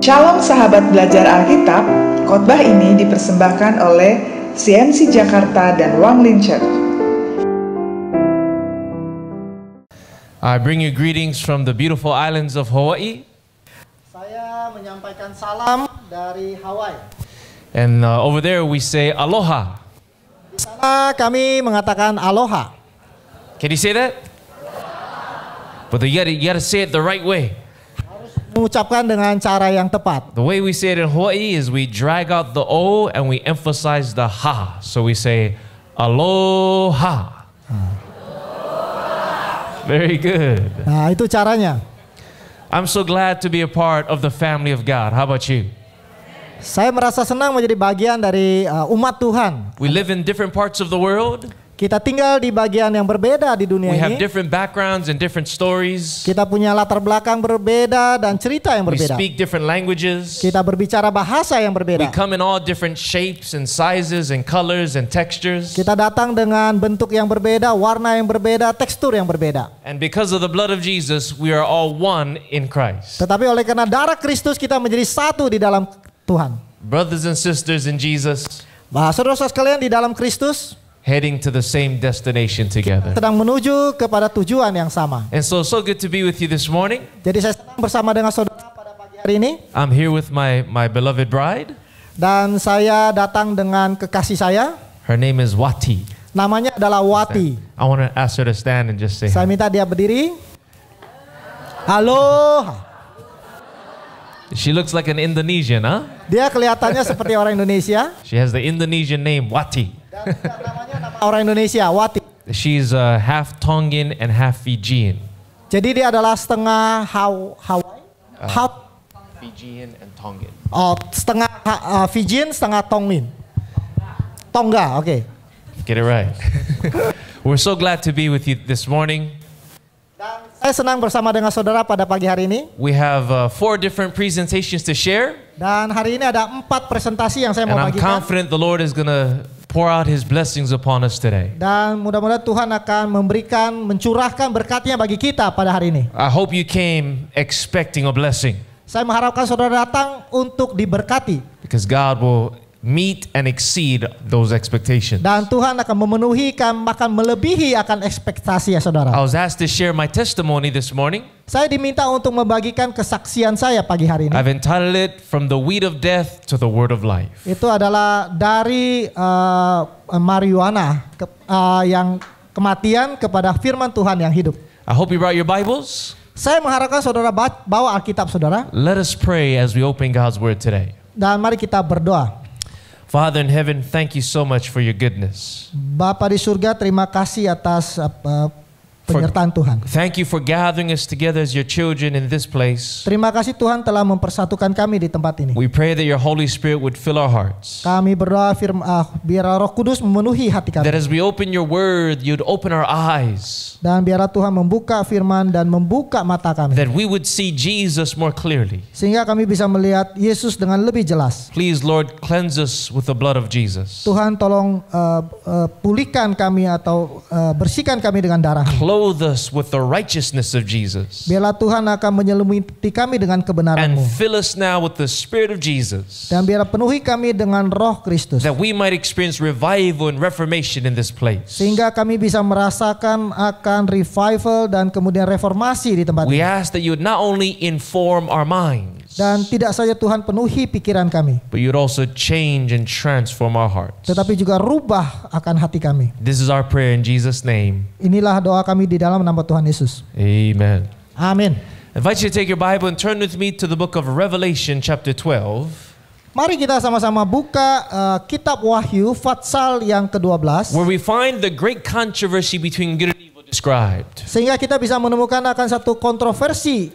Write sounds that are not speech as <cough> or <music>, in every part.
Shalom sahabat belajar Alkitab, khotbah ini dipersembahkan oleh CNC Jakarta dan Wang Lin Church. I bring you greetings from the beautiful islands of Hawaii. Saya menyampaikan salam dari Hawaii. And uh, over there we say aloha. Di sana kami mengatakan aloha. Can you say that? But you gotta, you gotta say it the right way mengucapkan dengan cara yang tepat. The way we say it in Hawaii is we drag out the O and we emphasize the ha. So we say aloha. Very good. Nah, itu caranya. I'm so glad to be a part of the family of God. How about you? Saya merasa senang menjadi bagian dari uh, umat Tuhan. We live in different parts of the world. Kita tinggal di bagian yang berbeda di dunia We ini. have different backgrounds and different stories. Kita punya latar belakang berbeda dan cerita yang berbeda. We speak different languages. Kita berbicara bahasa yang berbeda. We come in all different shapes and sizes and colors and textures. Kita datang dengan bentuk yang berbeda, warna yang berbeda, tekstur yang berbeda. And because of the blood of Jesus, we are all one in Christ. Tetapi oleh karena darah Kristus kita menjadi satu di dalam Tuhan. Brothers and sisters in Jesus. Bahasa saudara-saudara sekalian di dalam Kristus heading to the same destination together. Sedang menuju kepada tujuan yang sama. And so so good to be with you this morning. Jadi saya bersama dengan saudara pada pagi hari ini. I'm here with my my beloved bride. Dan saya datang dengan kekasih saya. Her name is Wati. Namanya adalah Wati. I want to ask her to stand and just say. Saya minta dia berdiri. Halo. She looks like an Indonesian, huh? Dia kelihatannya seperti orang Indonesia. She has the Indonesian name Wati. Orang Indonesia, Wati. She's uh, half Tongan and half Fijian. Jadi dia adalah setengah Haw Hawaii, uh, half Fijian and Tongan. Oh, setengah uh, Fijian, setengah Tongin. Tonga, oke. Okay. Get it right. <laughs> We're so glad to be with you this morning. Dan saya senang bersama dengan saudara pada pagi hari ini. We have uh, four different presentations to share. Dan hari ini ada empat presentasi yang saya And mau I'm bagikan. I'm confident the Lord is gonna pour out his blessings upon us today. Dan mudah-mudahan Tuhan akan memberikan mencurahkan berkatnya bagi kita pada hari ini. I hope you came expecting a blessing. Saya mengharapkan saudara datang untuk diberkati. Because God will meet and exceed those expectations. Dan Tuhan akan memenuhi kan, akan melebihi akan ekspektasi ya saudara. I was asked to share my testimony this morning. Saya diminta untuk membagikan kesaksian saya pagi hari ini. I've entitled it From the Weed of Death to the Word of Life. Itu adalah dari uh, marijuana ke, uh, yang kematian kepada firman Tuhan yang hidup. I hope you brought your Bibles. Saya mengharapkan saudara bawa Alkitab saudara. Let us pray as we open God's word today. Dan mari kita berdoa. Father in heaven, thank you so much for your goodness. Bapa di surga, terima kasih atas uh, uh penyertaan Tuhan. Thank you for gathering us together as your children in this place. Terima kasih Tuhan telah mempersatukan kami di tempat ini. We pray that your Holy Spirit would fill our hearts. Kami berdoa firman uh, biar Roh Kudus memenuhi hati kami. That as we open your word, you'd open our eyes. Dan biar Tuhan membuka firman dan membuka mata kami. That we would see Jesus more clearly. Sehingga kami bisa melihat Yesus dengan lebih jelas. Please Lord cleanse us with the blood of Jesus. Tuhan tolong uh, uh, pulihkan kami atau uh, bersihkan kami dengan darah. Close clothe us with the righteousness of Jesus. Biarlah Tuhan akan menyelimuti kami dengan kebenaran-Mu. And fill us now with the spirit of Jesus. Dan biarlah penuhi kami dengan Roh Kristus. That we might experience revival and reformation in this place. Sehingga kami bisa merasakan akan revival dan kemudian reformasi di tempat we ini. We ask that you not only inform our minds. Dan tidak saja Tuhan penuhi pikiran kami. But you'd also change and transform our hearts. Tetapi juga rubah akan hati kami. This is our prayer in Jesus name. Inilah doa kami di dalam nama Tuhan Yesus. Amen. Amin. I invite you to take your Bible and turn with me to the book of Revelation chapter 12. Mari kita sama-sama buka uh, kitab Wahyu Fatsal yang ke-12. Where we find the great controversy between good and evil described. Sehingga kita bisa menemukan akan satu kontroversi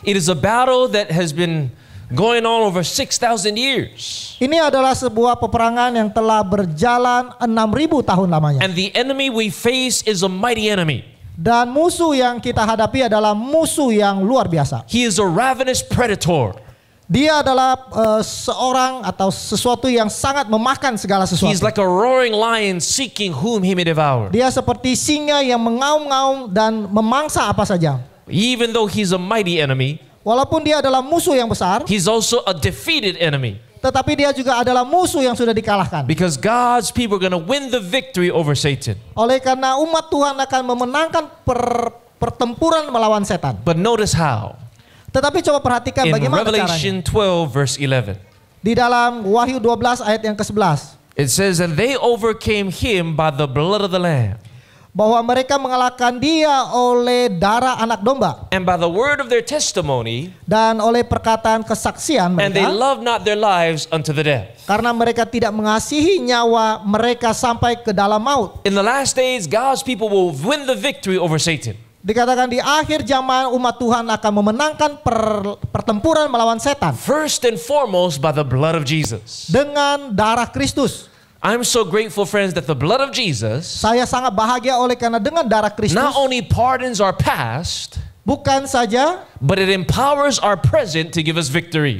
It is a battle that has been going on over 6,000 years. Ini adalah sebuah peperangan yang telah berjalan 6.000 tahun lamanya. And the enemy we face is a mighty enemy. Dan musuh yang kita hadapi adalah musuh yang luar biasa. He is a ravenous predator. Dia adalah uh, seorang atau sesuatu yang sangat memakan segala sesuatu. He's like a roaring lion seeking whom he may devour. Dia seperti singa yang mengaum-ngaum dan memangsa apa saja. Even though he's a mighty enemy, walaupun dia adalah musuh yang besar, he's also a defeated enemy. Tetapi dia juga adalah musuh yang sudah dikalahkan. Because God's people are going to win the victory over Satan. Oleh karena umat Tuhan akan memenangkan per pertempuran melawan setan. But notice how. Tetapi coba perhatikan In bagaimana Revelation caranya. 12 verse 11. Di dalam Wahyu 12 ayat yang ke-11. It says and they overcame him by the blood of the lamb bahwa mereka mengalahkan dia oleh darah anak domba. And by the word of their testimony. Dan oleh perkataan kesaksian mereka. And they love not their lives unto the death. Karena mereka tidak mengasihi nyawa mereka sampai ke dalam maut. In the last days, God's people will win the victory over Satan. Dikatakan di akhir zaman umat Tuhan akan memenangkan per, pertempuran melawan setan. First and foremost by the blood of Jesus. Dengan darah Kristus. I'm so grateful, friends, that the blood of Jesus. Saya sangat bahagia oleh karena dengan darah Kristus. Not only pardons our past. Bukan saja but it empowers our present to give us victory.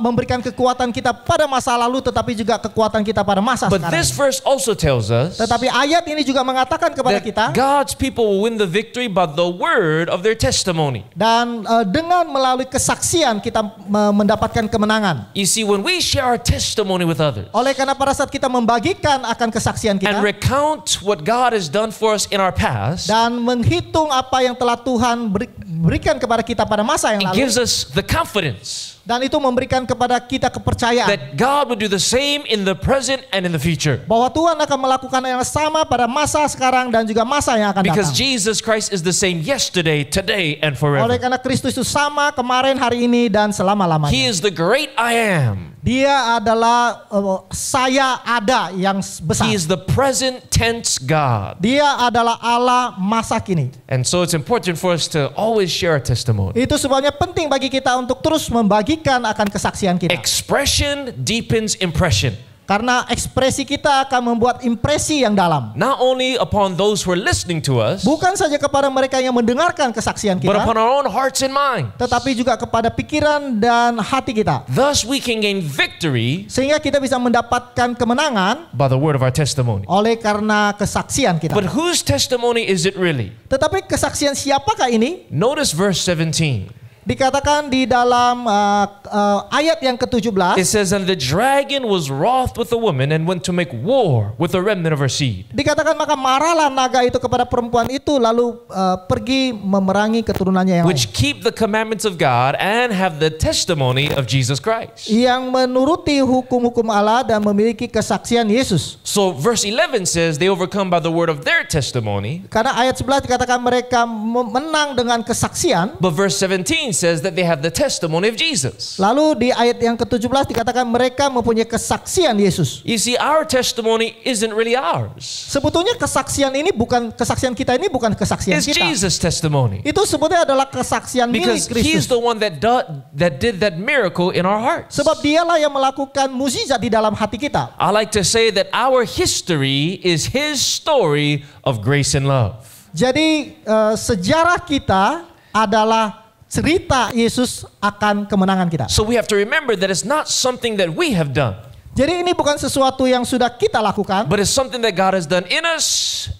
memberikan kekuatan kita pada masa lalu tetapi juga kekuatan kita pada masa but sekarang. But this verse also tells us Tetapi ayat ini juga mengatakan kepada kita God's people will win the victory by the word of their testimony. Dan uh, dengan melalui kesaksian kita uh, mendapatkan kemenangan. You see when we share our testimony with others. Oleh karena pada saat kita membagikan akan kesaksian kita and recount what God has done for us in our past dan menghitung apa yang telah Tuhan beri berikan kepada kita pada masa yang lalu. gives us the confidence dan itu memberikan kepada kita kepercayaan that God will do the same in the present and in the future bahwa Tuhan akan melakukan yang sama pada masa sekarang dan juga masa yang akan because datang because Jesus Christ is the same yesterday today and forever oleh karena Kristus itu sama kemarin hari ini dan selama-lamanya He is the great I am dia adalah uh, saya ada yang besar He is the present tense God dia adalah Allah masa kini and so it's important for us to always share a testimony itu sebabnya penting bagi kita untuk terus membagi perhatikan akan kesaksian kita. Expression deepens impression. Karena ekspresi kita akan membuat impresi yang dalam. Not only upon those who are listening to us, bukan saja kepada mereka yang mendengarkan kesaksian kita, but upon our own hearts and minds. Tetapi juga kepada pikiran dan hati kita. Thus we can gain victory, sehingga kita bisa mendapatkan kemenangan by the word of our testimony. Oleh karena kesaksian kita. But whose testimony is it really? Tetapi kesaksian siapakah ini? Notice verse 17 dikatakan di dalam uh, uh, ayat yang ke-17 It says and the dragon was wroth with the woman and went to make war with the remnant of her seed. Dikatakan maka marahlah naga itu kepada perempuan itu lalu uh, pergi memerangi keturunannya yang Which lain. keep the commandments of God and have the testimony of Jesus Christ. Yang menuruti hukum-hukum Allah dan memiliki kesaksian Yesus. So verse 11 says they overcome by the word of their testimony. Karena ayat 11 dikatakan mereka menang dengan kesaksian. But verse 17 says that they have the testimony of Jesus. Lalu di ayat yang ke-17 dikatakan mereka mempunyai kesaksian Yesus. You see our testimony isn't really ours. Sebetulnya kesaksian ini bukan kesaksian kita ini bukan kesaksian It's kita. Jesus testimony. Itu sebetulnya adalah kesaksian Because milik Kristus. Because he's the one that do, that did that miracle in our hearts. Sebab dialah yang melakukan mukjizat di dalam hati kita. I like to say that our history is his story of grace and love. Jadi uh, sejarah kita adalah cerita Yesus akan kemenangan kita. So we have to remember that it's not something that we have done. Jadi ini bukan sesuatu yang sudah kita lakukan. But it's something that God has done in us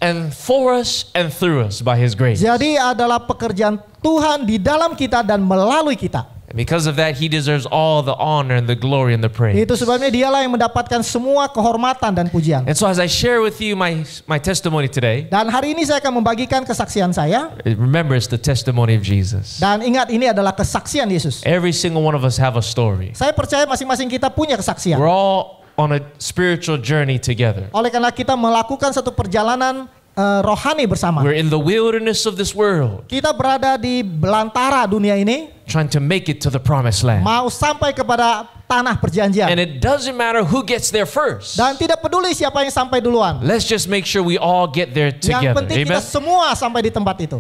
and for us and through us by his grace. Jadi adalah pekerjaan Tuhan di dalam kita dan melalui kita. And Because of that, he deserves all the honor and the glory and the praise. Itu sebabnya dialah yang mendapatkan semua kehormatan dan pujian. And so as I share with you my my testimony today. Dan hari ini saya akan membagikan kesaksian saya. Remember it's the testimony of Jesus. Dan ingat ini adalah kesaksian Yesus. Every single one of us have a story. Saya percaya masing-masing kita punya kesaksian. We're all on a spiritual journey together. Oleh karena kita melakukan satu perjalanan uh, rohani bersama. We're in the wilderness of this world. Kita berada di belantara dunia ini. Trying to make it to the promised land. Mau sampai kepada tanah perjanjian. And it doesn't matter who gets there first. Dan tidak peduli siapa yang sampai duluan. Let's just make sure we all get there together. Yang penting Amen? kita semua sampai di tempat itu.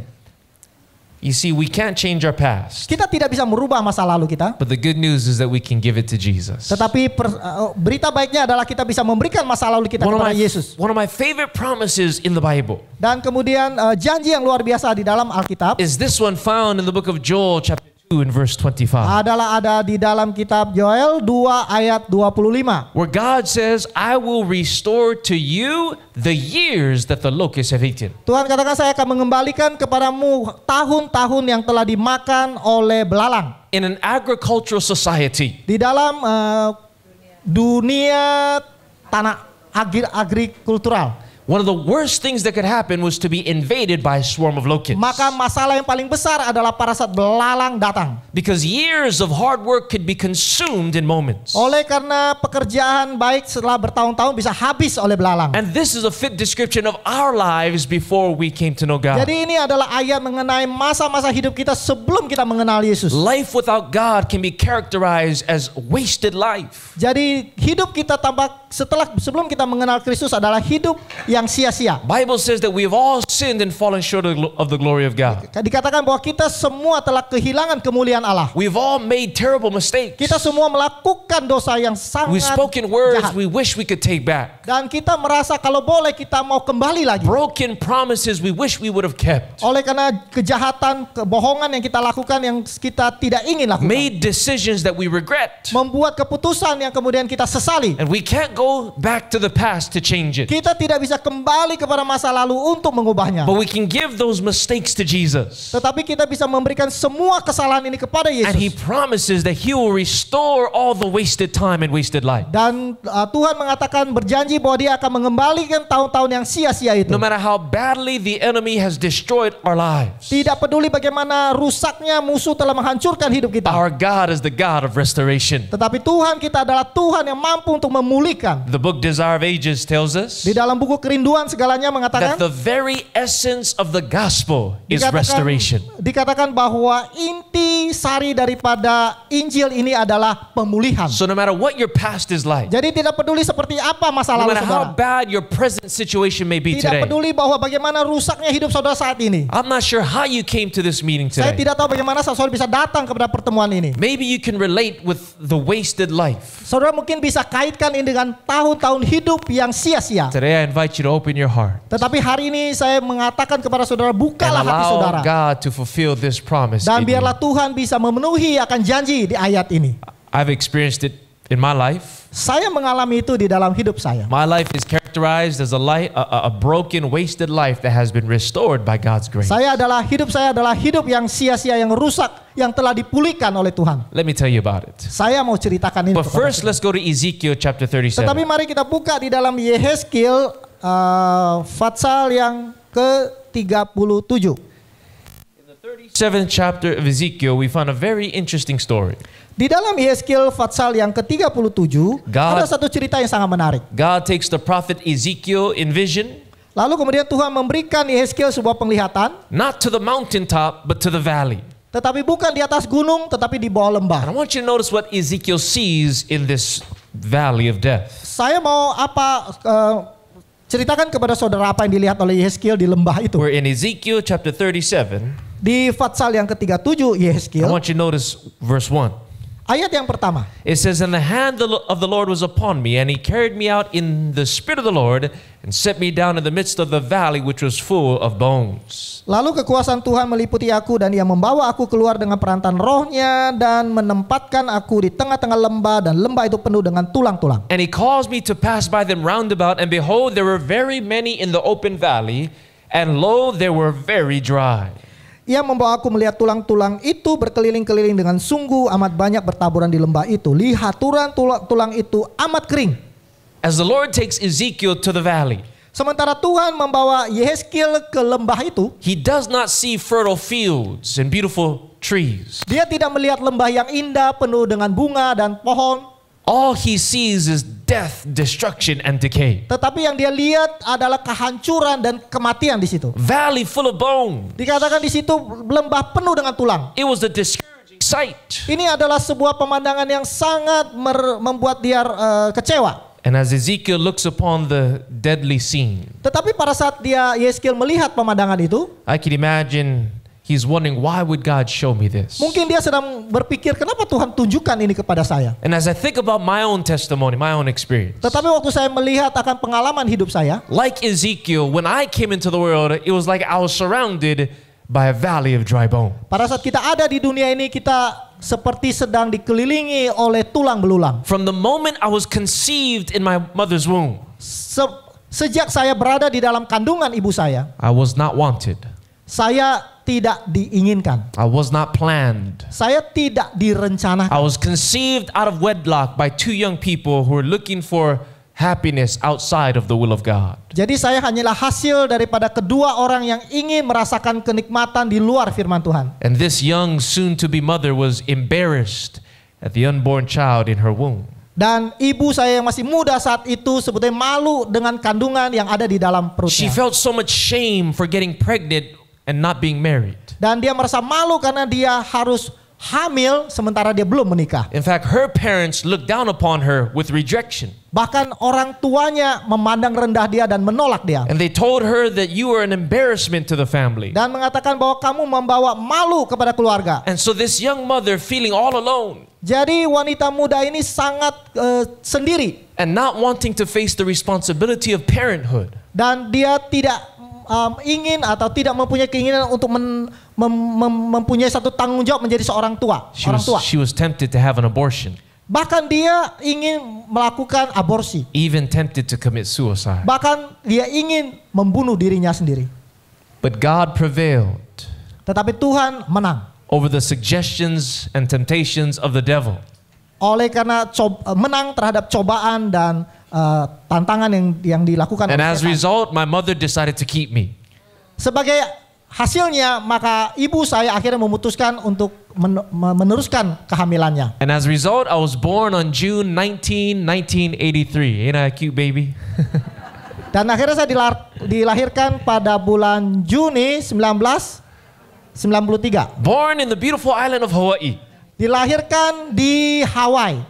You see, we can't change our past. Kita tidak bisa merubah masa lalu kita. But the good news is that we can give it to Jesus. Tetapi per, uh, berita baiknya adalah kita bisa memberikan masa lalu kita one kepada my, Yesus. One of my favorite promises in the Bible. Dan kemudian uh, janji yang luar biasa di dalam Alkitab. Is this one found in the book of Joel chapter 2 in verse 25. Adalah ada di dalam kitab Joel 2 ayat 25. Where God says, I will restore to you the years that the locusts have eaten. Tuhan katakan saya akan mengembalikan kepadamu tahun-tahun yang telah dimakan oleh belalang. In an agricultural society. Di dalam uh, dunia tanah agri agrikultural. One of the worst things that could happen was to be invaded by a swarm of locusts. Maka masalah yang paling besar adalah saat belalang datang. Because years of hard work could be consumed in moments. Oleh karena pekerjaan baik setelah bertahun-tahun bisa habis oleh belalang. And this is a fit description of our lives before we came to know God. Jadi ini adalah ayat mengenai masa-masa hidup kita sebelum kita mengenal Yesus. Life without God can be characterized as wasted life. Jadi hidup kita tampak setelah sebelum kita mengenal Kristus adalah hidup yang sia-sia. Bible says that we've all sinned and fallen short of the glory of God. Dikatakan bahwa kita semua telah kehilangan kemuliaan Allah. We've all made terrible mistakes. Kita semua melakukan dosa yang sangat We've spoken words jahat. we wish we could take back. Dan kita merasa kalau boleh kita mau kembali lagi. Broken promises we wish we would have kept. Oleh karena kejahatan, kebohongan yang kita lakukan yang kita tidak ingin lakukan. Made decisions that we regret. Membuat keputusan yang kemudian kita sesali. And we can't go back to the past to change it. Kita tidak bisa kembali kepada masa lalu untuk mengubahnya. But we can give those mistakes to Jesus. Tetapi kita bisa memberikan semua kesalahan ini kepada Yesus. And he promises that he will restore all the wasted time and wasted life. Dan uh, Tuhan mengatakan berjanji bahwa dia akan mengembalikan tahun-tahun yang sia-sia itu. No matter how badly the enemy has destroyed our lives. Tidak peduli bagaimana rusaknya musuh telah menghancurkan hidup kita. Our God is the God of restoration. Tetapi Tuhan kita adalah Tuhan yang mampu untuk memulihkan. The book Desire of Ages tells us. Di dalam buku kerinduan segalanya mengatakan that the very essence of the gospel is dikatakan, restoration. Dikatakan bahwa inti sari daripada Injil ini adalah pemulihan. So no matter what your past is like. Jadi tidak peduli seperti apa masa lalu no saudara. how bad your present situation may be tidak today. Tidak peduli bahwa bagaimana rusaknya hidup saudara saat ini. I'm not sure how you came to this meeting today. Saya tidak tahu bagaimana saudara bisa datang kepada pertemuan ini. Maybe you can relate with the wasted life. Saudara mungkin bisa kaitkan ini dengan tahun-tahun hidup yang sia-sia. Today I invite you should open your heart. Tetapi hari ini saya mengatakan kepada saudara bukalah And hati saudara. God to fulfill this promise. Dan biarlah Tuhan bisa memenuhi akan janji di ayat ini. I've experienced it in my life. Saya mengalami itu di dalam hidup saya. My life is characterized as a, life, a, a broken, wasted life that has been restored by God's grace. Saya adalah hidup saya adalah hidup yang sia-sia, yang rusak, yang telah dipulihkan oleh Tuhan. Let me tell you about it. Saya mau ceritakan ini. But first, kita. let's go to Ezekiel chapter 37. Tetapi mari kita buka di dalam Yehezkiel uh, Fatsal yang ke-37. In the 37th chapter of Ezekiel, we find a very interesting story. Di dalam Yeskil Fatsal yang ke-37, ada satu cerita yang sangat menarik. God takes the prophet Ezekiel in vision. Lalu kemudian Tuhan memberikan Yeskil sebuah penglihatan. Not to the mountaintop, but to the valley. Tetapi bukan di atas gunung, tetapi di bawah lembah. And I want you to notice what Ezekiel sees in this valley of death. Saya mau apa uh, Ceritakan kepada saudara apa yang dilihat oleh Yeskiel di lembah itu. We're in Ezekiel chapter 37. Di Fatsal yang ke-37 Yeskiel. I want you to notice verse 1. Ayat yang pertama. It says, And the hand of the Lord was upon me, and he carried me out in the spirit of the Lord, and set me down in the midst of the valley which was full of bones. Lalu kekuasaan Tuhan meliputi aku, dan ia membawa aku keluar dengan perantan rohnya, dan menempatkan aku di tengah-tengah lembah, dan lembah itu penuh dengan tulang-tulang. And he caused me to pass by them round about, and behold, there were very many in the open valley, and lo, they were very dry. Ia membawa aku melihat tulang-tulang itu berkeliling-keliling dengan sungguh amat banyak bertaburan di lembah itu. Lihat tulang-tulang itu amat kering. As the Lord takes Ezekiel to the valley. Sementara Tuhan membawa Yehezkiel ke lembah itu, he does not see fertile fields and beautiful trees. Dia tidak melihat lembah yang indah penuh dengan bunga dan pohon. All he sees is death, destruction and decay. Tetapi yang dia lihat adalah kehancuran dan kematian di situ. Valley full of bones. Dikatakan di situ lembah penuh dengan tulang. It was a discouraging sight. Ini adalah sebuah pemandangan yang sangat membuat dia uh, kecewa. And as Ezekiel looks upon the deadly scene. Tetapi pada saat dia Yeskiel melihat pemandangan itu, I can imagine He's wondering why would God show me this? Mungkin dia sedang berpikir kenapa Tuhan tunjukkan ini kepada saya. And as I think about my own testimony, my own experience. Tetapi waktu saya melihat akan pengalaman hidup saya, like Ezekiel, when I came into the world, it was like I was surrounded by a valley of dry bone. Pada saat kita ada di dunia ini kita seperti sedang dikelilingi oleh tulang belulang. From the moment I was conceived in my mother's womb. Se sejak saya berada di dalam kandungan ibu saya. I was not wanted. Saya tidak diinginkan. I was not planned. Saya tidak direncanakan. I was conceived out of wedlock by two young people who were looking for happiness outside of the will of God. Jadi saya hanyalah hasil daripada kedua orang yang ingin merasakan kenikmatan di luar firman Tuhan. And this young soon to be mother was embarrassed at the unborn child in her womb. Dan ibu saya yang masih muda saat itu sebetulnya malu dengan kandungan yang ada di dalam perutnya. She felt so much shame for getting pregnant and not being married. Dan dia merasa malu karena dia harus hamil sementara dia belum menikah. In fact, her parents looked down upon her with rejection. Bahkan orang tuanya memandang rendah dia dan menolak dia. And they told her that you are an embarrassment to the family. Dan mengatakan bahwa kamu membawa malu kepada keluarga. And so this young mother feeling all alone. Jadi wanita muda ini sangat uh, sendiri. And not wanting to face the responsibility of parenthood. Dan dia tidak um, ingin atau tidak mempunyai keinginan untuk men, mem, mem, mempunyai satu tanggung jawab menjadi seorang tua, she orang was, tua. She was tempted to have an abortion. Bahkan dia ingin melakukan aborsi. Even tempted to commit suicide. Bahkan dia ingin membunuh dirinya sendiri. But God prevailed. Tetapi Tuhan menang. Over the suggestions and temptations of the devil oleh karena eh, menang terhadap cobaan dan uh, tantangan yang yang dilakukan. And as a result, my mother decided to keep me. Sebagai hasilnya, maka ibu saya akhirnya memutuskan untuk men meneruskan kehamilannya. And as a result, I was born on June 19, 1983. Ain't I a cute baby? <laughs> Dan akhirnya saya dilahirkan pada bulan Juni 1993. Born in the beautiful island of Hawaii. Dilahirkan di Hawaii.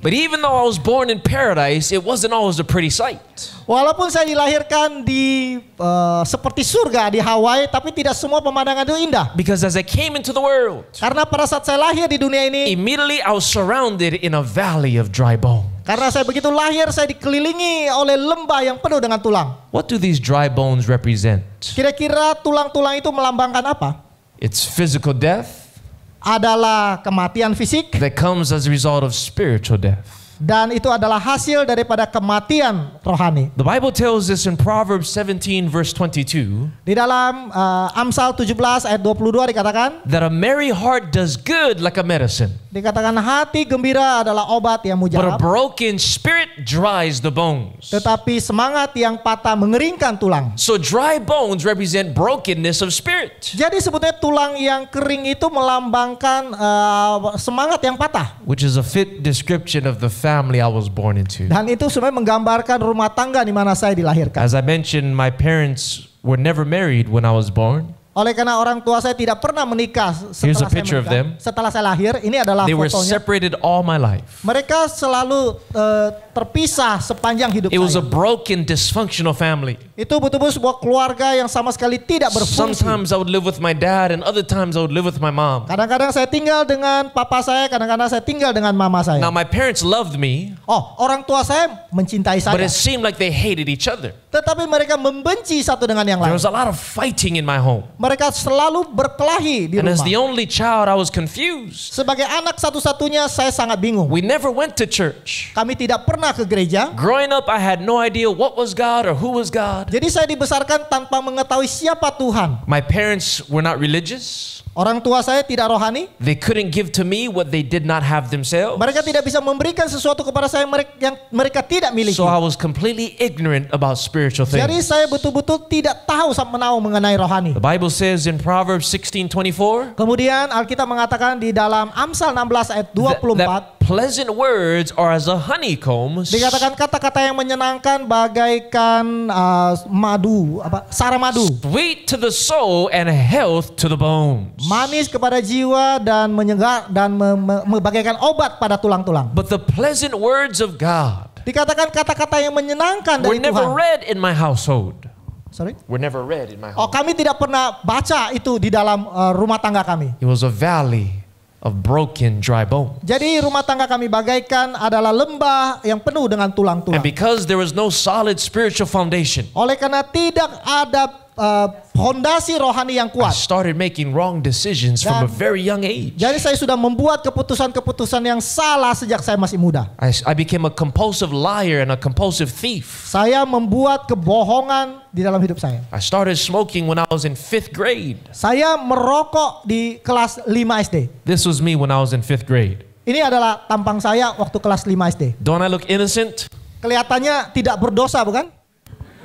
But even though I was born in paradise, it wasn't always a pretty sight. Walaupun saya dilahirkan di uh, seperti surga di Hawaii, tapi tidak semua pemandangan itu indah. Because as I came into the world, karena pada saat saya lahir di dunia ini, immediately I was surrounded in a valley of dry bones. Karena saya begitu lahir, saya dikelilingi oleh lembah yang penuh dengan tulang. What do these dry bones represent? Kira-kira tulang-tulang itu melambangkan apa? It's physical death adalah kematian fisik that comes as a result of spiritual death dan itu adalah hasil daripada kematian rohani. The Bible tells us in Proverbs 17 verse 22. Di dalam uh, Amsal 17 ayat 22 dikatakan that a merry heart does good like a medicine. Dikatakan hati gembira adalah obat yang mujarab. But a broken spirit dries the bones. Tetapi semangat yang patah mengeringkan tulang. So dry bones represent brokenness of spirit. Jadi sebetulnya tulang yang kering itu melambangkan uh, semangat yang patah. Which is a fit description of the family I was born into. Dan itu sebenarnya menggambarkan rumah tangga di mana saya dilahirkan. As I mentioned, my parents were never married when I was born. Oleh karena orang tua saya tidak pernah menikah setelah saya menikah. Setelah saya lahir, ini adalah They fotonya. Were separated all my life. Mereka selalu eh, terpisah sepanjang hidup It was saya. a broken dysfunctional family. Itu betul-betul sebuah keluarga yang sama sekali tidak berfungsi. Sometimes I would live with my dad and other times I would live with my mom. Kadang-kadang saya tinggal dengan papa saya, kadang-kadang saya tinggal dengan mama saya. Now my parents loved me. Oh, orang tua saya mencintai saya. But it seemed like they hated each other. Tetapi mereka membenci satu dengan yang lain. There was a lot of fighting in my home. Mereka selalu berkelahi di and rumah. And as the only child I was confused. Sebagai anak satu-satunya saya sangat bingung. We never went to church. Kami tidak pernah pernah ke gereja. Growing up I had no idea what was God or who was God. Jadi saya dibesarkan tanpa mengetahui siapa Tuhan. My parents were not religious. Orang tua saya tidak rohani. They couldn't give to me what they did not have themselves. Mereka tidak bisa memberikan sesuatu kepada saya yang mereka tidak miliki. So I was completely ignorant about spiritual things. Jadi saya betul-betul tidak tahu sama menahu mengenai rohani. The Bible says in Proverbs 16:24. Kemudian Alkitab mengatakan di dalam Amsal 16 ayat 24. That, that pleasant words are as a honeycomb. Dikatakan kata-kata yang menyenangkan bagaikan uh, madu, apa? Sara madu. Sweet to the soul and health to the bones. Manis kepada jiwa dan menyegar dan me me obat pada tulang-tulang. But the pleasant words of God. Dikatakan kata-kata yang menyenangkan dari Tuhan. Were never read in my household. Sorry? Were never read in my home. Oh, kami tidak pernah baca itu di dalam uh, rumah tangga kami. It was a valley of broken dry bones. Jadi rumah tangga kami bagaikan adalah lembah yang penuh dengan tulang-tulang. And because there was no solid spiritual foundation. Oleh karena tidak ada Eh, fondasi uh, rohani yang kuat. I started making wrong decisions Dan, from a very young age. Jadi saya sudah membuat keputusan-keputusan yang salah sejak saya masih muda. I, I became a compulsive liar and a compulsive thief. Saya membuat kebohongan di dalam hidup saya. I started smoking when I was in fifth grade. Saya merokok di kelas 5 SD. This was me when I was in fifth grade. Ini adalah tampang saya waktu kelas 5 SD. Don't I look innocent? Kelihatannya tidak berdosa, bukan?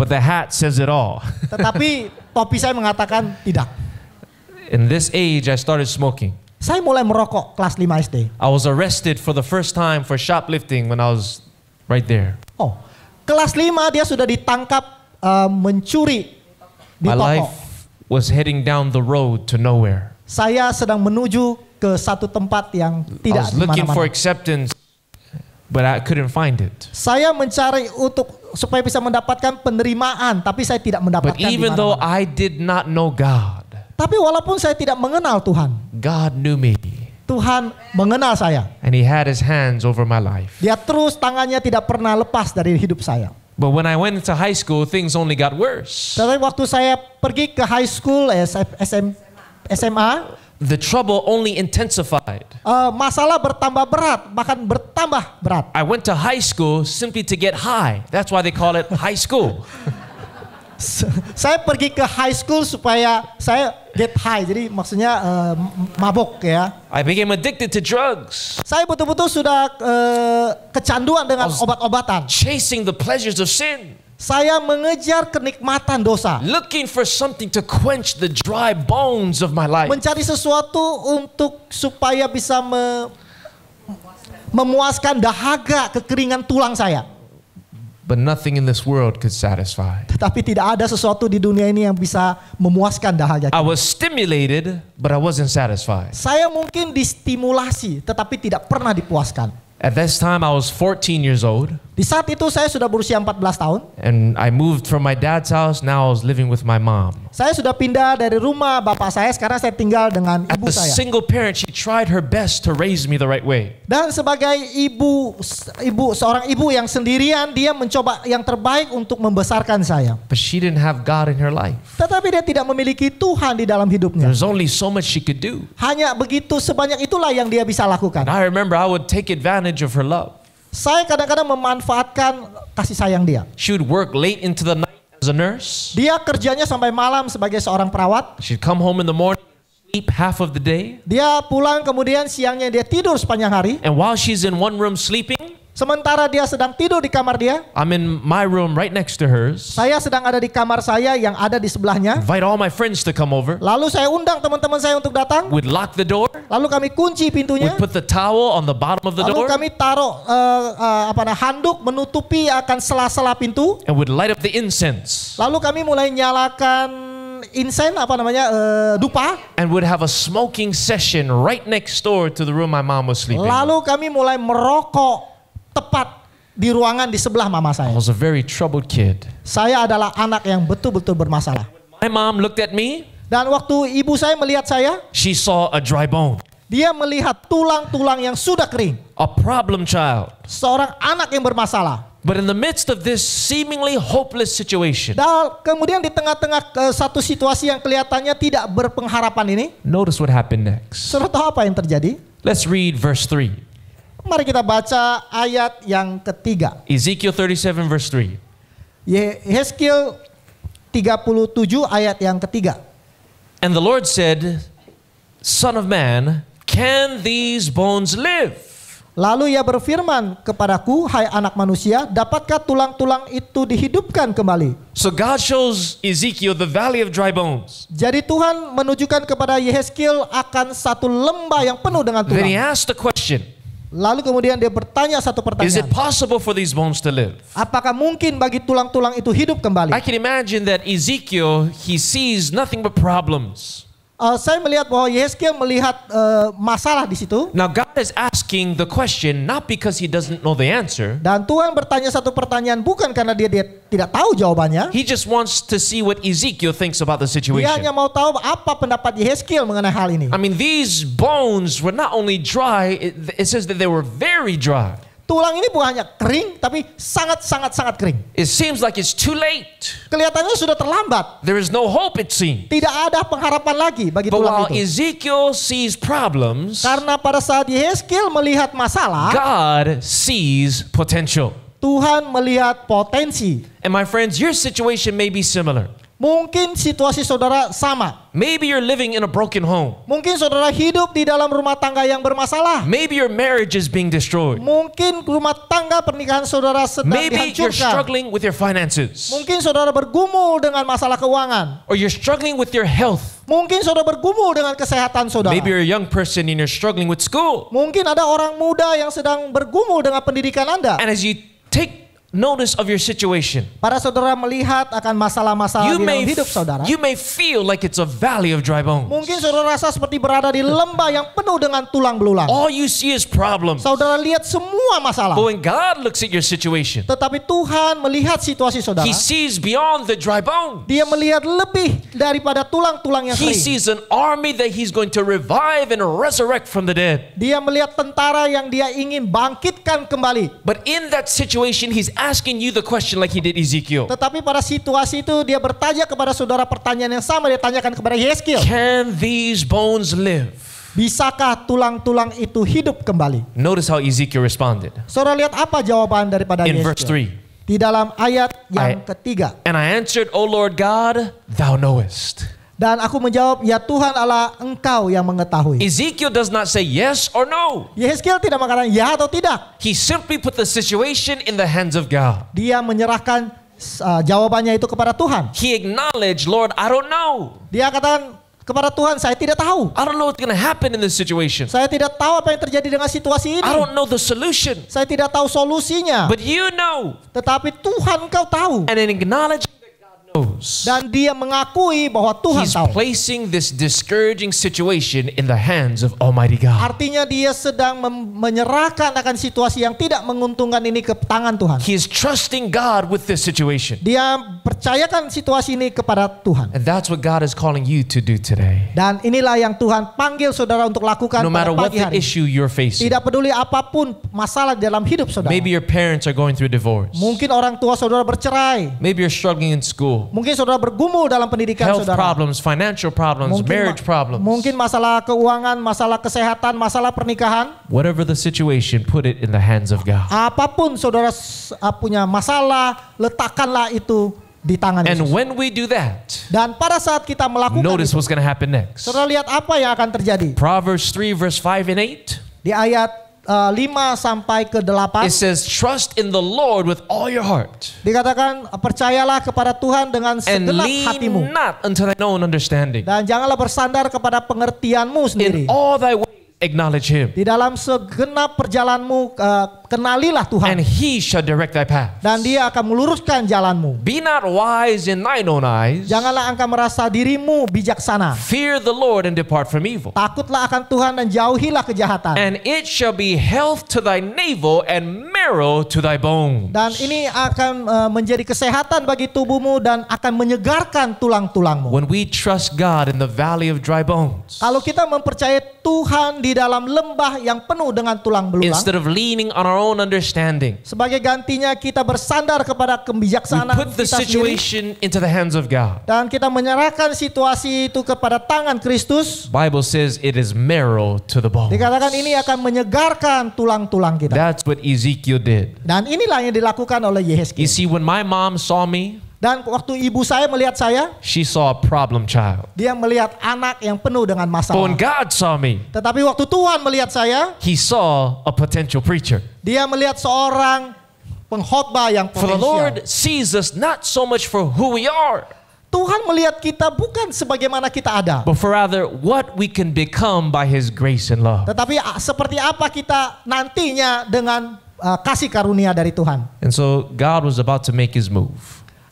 But the hat says it all. <laughs> Tetapi topi saya mengatakan tidak. In this age I started smoking. Saya mulai merokok kelas 5 SD. I was arrested for the first time for shoplifting when I was right there. Oh, kelas 5 dia sudah ditangkap uh, mencuri di toko. My life was heading down the road to nowhere. Saya sedang menuju ke satu tempat yang tidak I mana. looking for acceptance but I couldn't find it. Saya mencari untuk supaya bisa mendapatkan penerimaan, tapi saya tidak mendapatkan. But even though I did not know God. Tapi walaupun saya tidak mengenal Tuhan. God knew me. Tuhan mengenal saya. And he had his hands over my life. Dia terus tangannya tidak pernah lepas dari hidup saya. But when I went to high school, things only got worse. Tapi waktu saya pergi ke high school, SM, SMA. The trouble only intensified. Uh, masalah bertambah berat, bahkan bertambah berat. I went to high school simply to get high. That's why they call it high school. <laughs> saya pergi ke high school supaya saya get high. Jadi maksudnya uh, mabok ya. I became addicted to drugs. Saya betul-betul sudah uh, kecanduan dengan obat-obatan. Chasing the pleasures of sin. Saya mengejar kenikmatan dosa. Looking for something to quench the dry bones of my life. Mencari sesuatu untuk supaya bisa me, memuaskan dahaga kekeringan tulang saya. But nothing in this world could satisfy. Tetapi tidak ada sesuatu di dunia ini yang bisa memuaskan dahaga. I was stimulated, but I wasn't satisfied. Saya mungkin distimulasi, tetapi tidak pernah dipuaskan. At this time I was 14 years old. Di saat itu saya sudah berusia 14 tahun. And I moved from my dad's house. Now I was living with my mom. Saya sudah pindah dari rumah bapak saya. Sekarang saya tinggal dengan ibu saya. As a single parent, she tried her best to raise me the right way. Dan sebagai ibu, ibu seorang ibu yang sendirian, dia mencoba yang terbaik untuk membesarkan saya. But she didn't have God in her life. Tetapi dia tidak memiliki Tuhan di dalam hidupnya. There's only so much she could do. Hanya begitu sebanyak itulah yang dia bisa lakukan. And I remember I would take advantage of her love. Saya kadang-kadang memanfaatkan kasih sayang dia. She would work late into the night as a nurse. Dia kerjanya sampai malam sebagai seorang perawat. She'd come home in the morning sleep half of the day. Dia pulang kemudian siangnya dia tidur sepanjang hari. And while she's in one room sleeping, Sementara dia sedang tidur di kamar dia. I'm in my room right next to hers. Saya sedang ada di kamar saya yang ada di sebelahnya. Invite all my friends to come over. Lalu saya undang teman-teman saya untuk datang. We'd lock the door. Lalu kami kunci pintunya. We put the towel on the bottom of the Lalu door. Lalu kami taruh uh, uh, apa namanya handuk menutupi akan sela-sela pintu. And we'd light up the incense. Lalu kami mulai nyalakan insen apa namanya uh, dupa and would have a smoking session right next door to the room my mom was sleeping. Lalu kami mulai merokok tepat di ruangan di sebelah mama saya. I was a very troubled kid. Saya adalah anak yang betul-betul bermasalah. My mom looked at me. Dan waktu ibu saya melihat saya, she saw a dry bone. Dia melihat tulang-tulang yang sudah kering. A problem child. Seorang anak yang bermasalah. But in the midst of this seemingly hopeless situation. Dan kemudian di tengah-tengah uh, satu situasi yang kelihatannya tidak berpengharapan ini. Notice what happened next. Suruh tahu apa yang terjadi? Let's read verse 3. Mari kita baca ayat yang ketiga. Ezekiel 37 verse 3. Yehezkiel 37 ayat yang ketiga. And the Lord said, Son of man, can these bones live? Lalu ia berfirman kepadaku, hai anak manusia, dapatkah tulang-tulang itu dihidupkan kembali? So God shows Ezekiel the valley of dry bones. Jadi Tuhan menunjukkan kepada Yehezkiel akan satu lembah yang penuh dengan tulang. Then he asked the question. Lalu kemudian dia bertanya satu pertanyaan. Is it possible for these bones to live? Apakah mungkin bagi tulang-tulang itu hidup kembali? I can imagine that Ezekiel he sees nothing but problems. Uh, saya melihat bahwa Yeskia melihat uh, masalah di situ. Now God has asking the question not because he doesn't know the answer. Dan Tuhan bertanya satu pertanyaan bukan karena dia, dia tidak tahu jawabannya. He just wants to see what Ezekiel thinks about the situation. Dia hanya mau tahu apa pendapat Yehezkiel mengenai hal ini. I mean these bones were not only dry, it, it says that they were very dry. Tulang ini bukannya kering, tapi sangat-sangat-sangat kering. It seems like it's too late. Kelihatannya sudah terlambat. There is no hope it seems. Tidak ada pengharapan lagi bagi But tulang while itu. Ezekiel sees problems, karena pada saat Yehezkiel melihat masalah, God sees potential. Tuhan melihat potensi. And my friends, your situation may be similar. Mungkin situasi saudara sama. Maybe you're living in a broken home. Mungkin saudara hidup di dalam rumah tangga yang bermasalah. Maybe your marriage is being destroyed. Mungkin rumah tangga pernikahan saudara sedang Maybe dihancurkan. Maybe you're struggling with your finances. Mungkin saudara bergumul dengan masalah keuangan. Or you're struggling with your health. Mungkin saudara bergumul dengan kesehatan saudara. Maybe you're a young person and you're struggling with school. Mungkin ada orang muda yang sedang bergumul dengan pendidikan Anda. And as you take notice of your situation. Para saudara melihat akan masalah-masalah dalam hidup saudara. You may feel like it's a valley of dry bones. Mungkin saudara rasa seperti berada di lembah yang penuh dengan tulang belulang. All you see is problems. Saudara lihat semua masalah. But when God looks at your situation, tetapi Tuhan melihat situasi saudara. He sees beyond the dry bones. Dia melihat lebih daripada tulang-tulang yang kering. He sees an army that he's going to revive and resurrect from the dead. Dia melihat tentara yang dia ingin bangkitkan kembali. But in that situation he's asking you the question like he did Ezekiel. Tetapi pada situasi itu dia bertanya kepada saudara pertanyaan yang sama dia tanyakan kepada Yeskiel. Can these bones live? Bisakah tulang-tulang itu hidup kembali? Notice how Ezekiel responded. Saudara lihat apa jawaban daripada In verse 3. Di dalam ayat yang I, ketiga. And I answered, O Lord God, thou knowest. Dan aku menjawab, ya Tuhan Allah engkau yang mengetahui. Ezekiel does not say yes or no. Yehezkiel tidak mengatakan ya atau tidak. He simply put the situation in the hands of God. Dia menyerahkan uh, jawabannya itu kepada Tuhan. He acknowledged, Lord, I don't know. Dia katakan, kepada Tuhan, saya tidak tahu. I don't know what's going to happen in this situation. Saya tidak tahu apa yang terjadi dengan situasi ini. I don't know the solution. Saya tidak tahu solusinya. But you know. Tetapi Tuhan kau tahu. And in acknowledging dan dia mengakui bahwa Tuhan He's tahu. placing this discouraging situation in the hands of Almighty God. Artinya dia sedang menyerahkan akan situasi yang tidak menguntungkan ini ke tangan Tuhan. He is trusting God with this situation. Dia percayakan situasi ini kepada Tuhan. And that's what God is calling you to do today. Dan inilah yang Tuhan panggil saudara untuk lakukan no matter what the hari. issue you're facing. Tidak peduli apapun masalah dalam hidup saudara. Maybe your parents are going through divorce. Mungkin orang tua saudara bercerai. Maybe you're struggling in school. Mungkin saudara bergumul dalam pendidikan Health saudara. problems, financial problems, mungkin marriage problems. Mungkin masalah keuangan, masalah kesehatan, masalah pernikahan. Whatever the situation, put it in the hands of God. Apapun saudara ah, punya masalah, letakkanlah itu di tangan And Yesus. when we do that, dan pada saat kita melakukan notice itu, what's going to happen next. Saudara lihat apa yang akan terjadi. Proverbs 3 verse 5 and 8. Di ayat 5 eh, sampai ke 8. It says trust in the Lord with all your heart. Dikatakan percayalah kepada Tuhan dengan segenap hatimu. And lean not until thy own understanding. Dan janganlah bersandar kepada pengertianmu sendiri. In all thy ways acknowledge him. Di dalam segenap perjalananmu uh, eh, kenalilah Tuhan. And he shall direct thy path. Dan dia akan meluruskan jalanmu. Be not wise in thine own eyes. Janganlah engkau merasa dirimu bijaksana. Fear the Lord and depart from evil. Takutlah akan Tuhan dan jauhilah kejahatan. And it shall be health to thy navel and marrow to thy bones. Dan ini akan uh, menjadi kesehatan bagi tubuhmu dan akan menyegarkan tulang-tulangmu. When we trust God in the valley of dry bones. Kalau kita mempercayai Tuhan di dalam lembah yang penuh dengan tulang belulang. Instead of leaning on our own understanding. Sebagai gantinya kita bersandar kepada kebijaksanaan we put the kita situation sendiri. into the hands of God. Dan kita menyerahkan situasi itu kepada tangan Kristus. Bible says it is marrow to the bones. Dikatakan ini akan menyegarkan tulang-tulang kita. That's what Ezekiel Ezekiel did. Dan inilah yang dilakukan oleh Yehezkiel. You see, when my mom saw me, dan waktu ibu saya melihat saya, she saw a problem child. Dia melihat anak yang penuh dengan masalah. when God saw me, tetapi waktu Tuhan melihat saya, he saw a potential preacher. Dia melihat seorang pengkhotbah yang potensial. For the Lord sees us not so much for who we are. Tuhan melihat kita bukan sebagaimana kita ada. But for rather what we can become by his grace and love. Tetapi seperti apa kita nantinya dengan uh, kasih karunia dari Tuhan. And so God was about to make his move.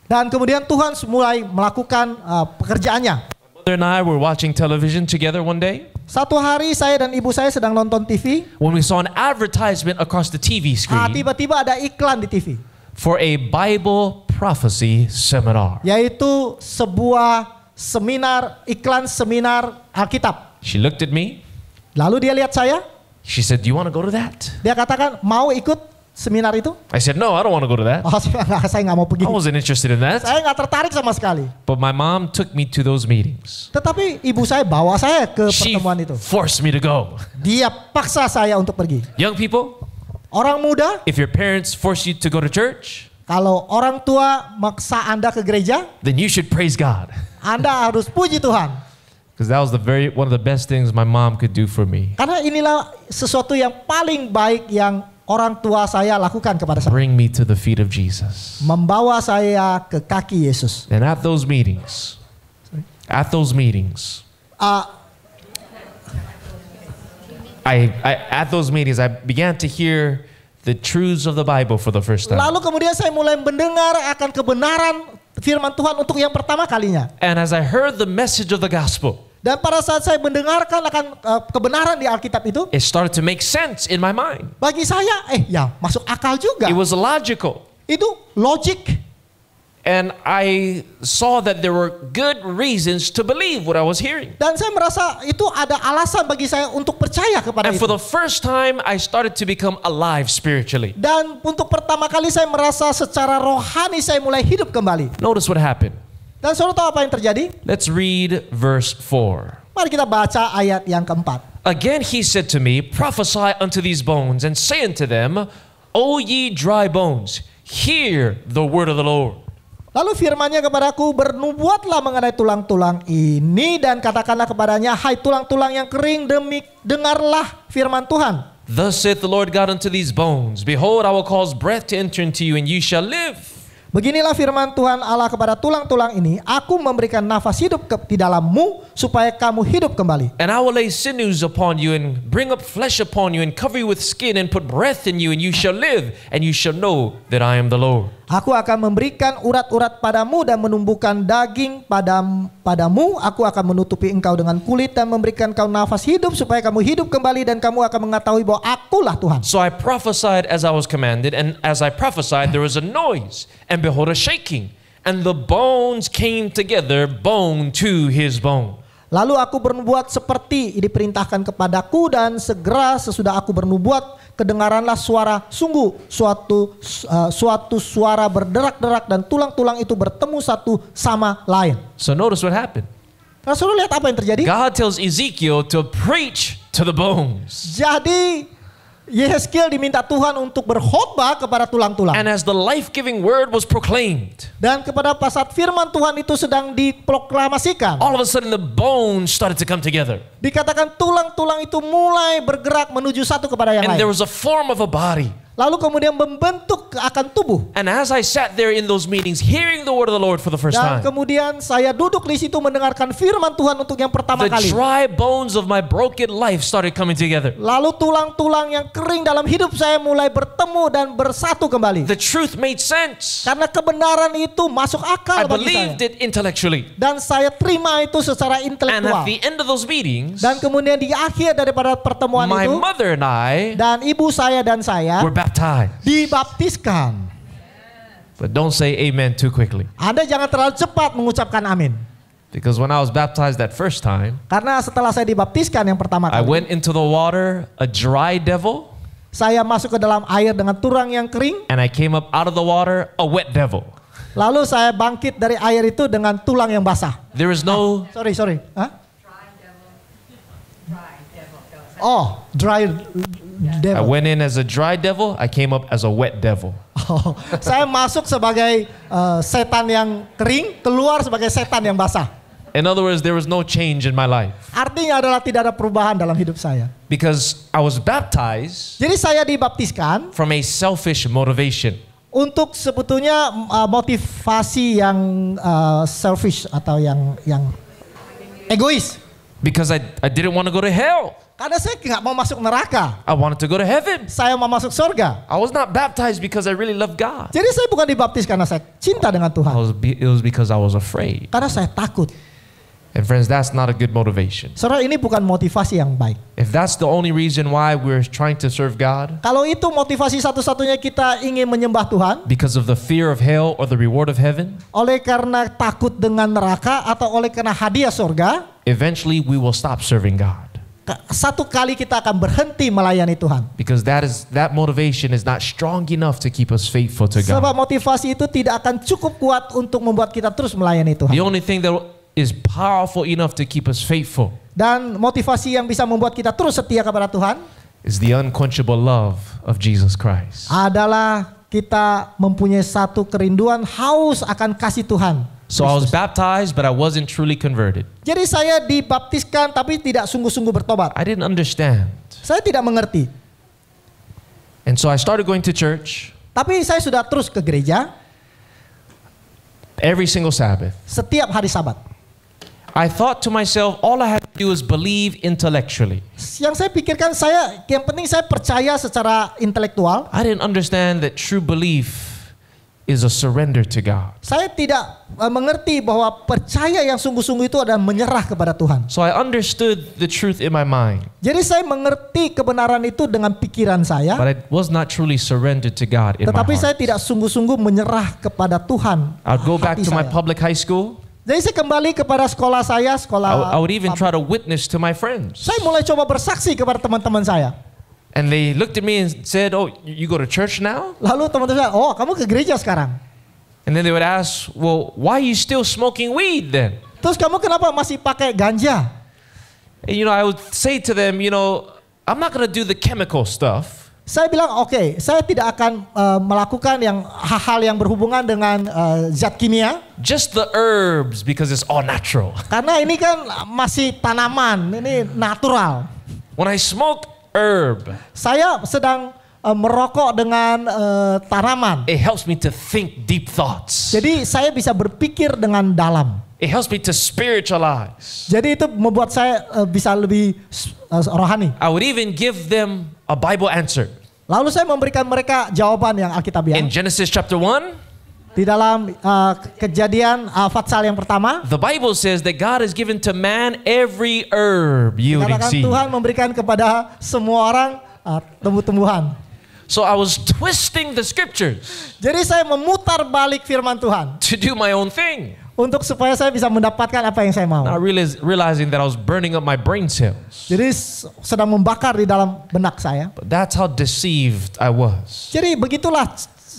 Dan kemudian Tuhan mulai melakukan uh, pekerjaannya. mother and I were watching television together one day. Satu hari saya dan ibu saya sedang nonton TV. When we saw an advertisement across the TV ah, screen. tiba-tiba ada iklan di TV. For a Bible prophecy seminar. Yaitu sebuah seminar iklan seminar Alkitab. She looked at me. Lalu dia lihat saya. She said, "Do you want to go to that?" Dia katakan, "Mau ikut seminar itu?" I said, "No, I don't want to go to that." Oh, <laughs> saya nggak mau pergi. I wasn't interested in that. Saya nggak tertarik sama sekali. But my mom took me to those meetings. Tetapi ibu saya bawa saya ke She pertemuan itu. She forced me to go. Dia paksa saya untuk pergi. Young people, orang muda, if your parents force you to go to church, kalau orang tua maksa Anda ke gereja, then you should praise God. Anda harus puji Tuhan. Because that was the very one of the best things my mom could do for me. Karena inilah sesuatu yang paling baik yang orang tua saya lakukan kepada saya. Bring me to the feet of Jesus. Membawa saya ke kaki Yesus. And at those meetings, Sorry? at those meetings, uh, I, I at those meetings I began to hear the truths of the Bible for the first time. Lalu kemudian saya mulai mendengar akan kebenaran firman Tuhan untuk yang pertama kalinya. And as I heard the message of the gospel. Dan pada saat saya mendengarkan akan uh, kebenaran di Alkitab itu, it started to make sense in my mind. Bagi saya, eh ya masuk akal juga. It was logical. Itu logik. And I saw that there were good reasons to believe what I was hearing. Dan saya merasa itu ada alasan bagi saya untuk percaya kepada And itu. And for the first time I started to become alive spiritually. Dan untuk pertama kali saya merasa secara rohani saya mulai hidup kembali. Notice what happened. Dan saudara tahu apa yang terjadi? Let's read verse 4. Mari kita baca ayat yang keempat. Again he said to me, Prophesy unto these bones, and say unto them, O ye dry bones, hear the word of the Lord. Lalu firmannya kepadaku, bernubuatlah mengenai tulang-tulang ini dan katakanlah kepadanya, hai tulang-tulang yang kering, demi dengarlah firman Tuhan. Thus saith the Lord God unto these bones, Behold, I will cause breath to enter into you, and you shall live. Beginilah firman Tuhan Allah kepada tulang-tulang ini, aku memberikan nafas hidup ke, di dalammu supaya kamu hidup kembali. And I will lay sinews upon you and bring up flesh upon you and cover you with skin and put breath in you and you shall live and you shall know that I am the Lord. Aku akan memberikan urat-urat padamu dan menumbuhkan daging padam, padamu. Aku akan menutupi engkau dengan kulit dan memberikan kau nafas hidup supaya kamu hidup kembali dan kamu akan mengetahui bahwa akulah Tuhan. So I prophesied as I was commanded and as I prophesied there was a noise and behold a shaking and the bones came together bone to his bone. Lalu aku bernubuat seperti diperintahkan kepadaku dan segera sesudah aku bernubuat kedengaranlah suara sungguh suatu uh, suatu suara berderak-derak dan tulang-tulang itu bertemu satu sama lain. So notice what happened. Rasulullah lihat apa yang terjadi. God tells Ezekiel to preach to the bones. Jadi Yehezkiel diminta Tuhan untuk berkhotbah kepada tulang-tulang. And as the life-giving word was proclaimed. Dan kepada saat firman Tuhan itu sedang diproklamasikan. All of a sudden the bones started to come together. Dikatakan tulang-tulang itu mulai bergerak menuju satu kepada yang And lain. And there was a form of a body. Lalu kemudian membentuk akan tubuh. And as I sat there in those meetings hearing the word of the Lord for the first time. Dan kemudian saya duduk di situ mendengarkan firman Tuhan untuk yang pertama kali. The dry bones of my broken life started coming together. Lalu tulang-tulang yang kering dalam hidup saya mulai bertemu dan bersatu kembali. The truth made sense. Karena kebenaran itu masuk akal bagi saya. I believed it intellectually. Dan saya terima itu secara intelektual. And at the end of those meetings. Dan kemudian di akhir daripada pertemuan itu. My mother and I. Dan ibu saya dan saya. Were baptized. Dibaptiskan. But don't say amen too quickly. Anda jangan terlalu cepat mengucapkan amin. Because when I was baptized that first time, karena setelah saya dibaptiskan yang pertama kali, I went into the water, a dry devil. Saya masuk ke dalam air dengan turang yang kering. And I came up out of the water, a wet devil. Lalu saya bangkit dari air itu dengan tulang yang basah. There is no. Ah, sorry, sorry. Huh? Oh, dry devil. I went in as a dry devil, I came up as a wet devil. Oh, saya masuk sebagai uh, setan yang kering, keluar sebagai setan yang basah. In other words, there was no change in my life. Artinya adalah tidak ada perubahan dalam hidup saya. Because I was baptized. Jadi saya dibaptiskan from a selfish motivation. Untuk sebetulnya uh, motivasi yang uh, selfish atau yang yang egois. Because I I didn't want to go to hell. Karena saya nggak mau masuk neraka. I wanted to go to heaven. Saya mau masuk surga. I was not baptized because I really love God. Jadi saya bukan dibaptis karena saya cinta dengan Tuhan. I was, it was because I was afraid. Karena saya takut. And friends, that's not a good motivation. Saudara, ini bukan motivasi yang baik. If that's the only reason why we're trying to serve God, kalau itu motivasi satu-satunya kita ingin menyembah Tuhan, because of the fear of hell or the reward of heaven, oleh karena takut dengan neraka atau oleh karena hadiah surga, eventually we will stop serving God satu kali kita akan berhenti melayani Tuhan. Because that is that motivation is not strong enough to keep us faithful to God. Sebab motivasi itu tidak akan cukup kuat untuk membuat kita terus melayani Tuhan. The only thing that is powerful enough to keep us faithful. Dan motivasi yang bisa membuat kita terus setia kepada Tuhan is the unquenchable love of Jesus Christ. Adalah kita mempunyai satu kerinduan haus akan kasih Tuhan. So I was baptized, but I wasn't truly converted. Jadi saya dibaptiskan tapi tidak sungguh-sungguh bertobat. I didn't understand. Saya tidak mengerti. And so I started going to church. Tapi saya sudah terus ke gereja. Every single Sabbath. Setiap hari Sabat. I thought to myself, all I have to do is believe intellectually. Yang saya pikirkan saya, yang penting saya percaya secara intelektual. I didn't understand that true belief is a surrender to God. Saya tidak eh, mengerti bahwa percaya yang sungguh-sungguh itu adalah menyerah kepada Tuhan. So I understood the truth in my mind. Jadi saya mengerti kebenaran itu dengan pikiran saya. But I was not truly surrendered to God in Tetapi my heart. saya tidak sungguh-sungguh menyerah kepada Tuhan. I'd go back to saya. my public high school. Jadi saya kembali kepada sekolah saya, sekolah. I would even try to witness to my friends. Saya mulai coba bersaksi kepada teman-teman saya. And they looked at me and said, "Oh, you go to church now?" Lalu teman-teman saya, "Oh, kamu ke gereja sekarang?" And then they would ask, "Well, why are you still smoking weed then?" Terus kamu kenapa masih pakai ganja? And, you know, I would say to them, you know, I'm not going to do the chemical stuff. Saya bilang, "Oke, okay, saya tidak akan uh, melakukan yang hal-hal yang berhubungan dengan uh, zat kimia." Just the herbs because it's all natural. Karena ini kan masih tanaman, ini natural. When I smoke, herb. Saya sedang uh, merokok dengan uh, tanaman. It helps me to think deep thoughts. Jadi saya bisa berpikir dengan dalam. It helps me to spiritualize. Jadi itu membuat saya uh, bisa lebih uh, rohani. I would even give them a Bible answer. Lalu saya memberikan mereka jawaban yang Alkitabiah. Ya. In Genesis chapter 1, di dalam uh, kejadian uh, Fatsal yang pertama. The Bible says that God has given to man every herb yielding seed. Tuhan memberikan kepada semua orang uh, tumbuh-tumbuhan. So I was twisting the scriptures. Jadi saya memutar balik firman Tuhan. To do my own thing. Untuk supaya saya bisa mendapatkan apa yang saya mau. I realize, realizing that I was burning up my brain cells. Jadi sedang membakar di dalam benak saya. But that's how deceived I was. Jadi begitulah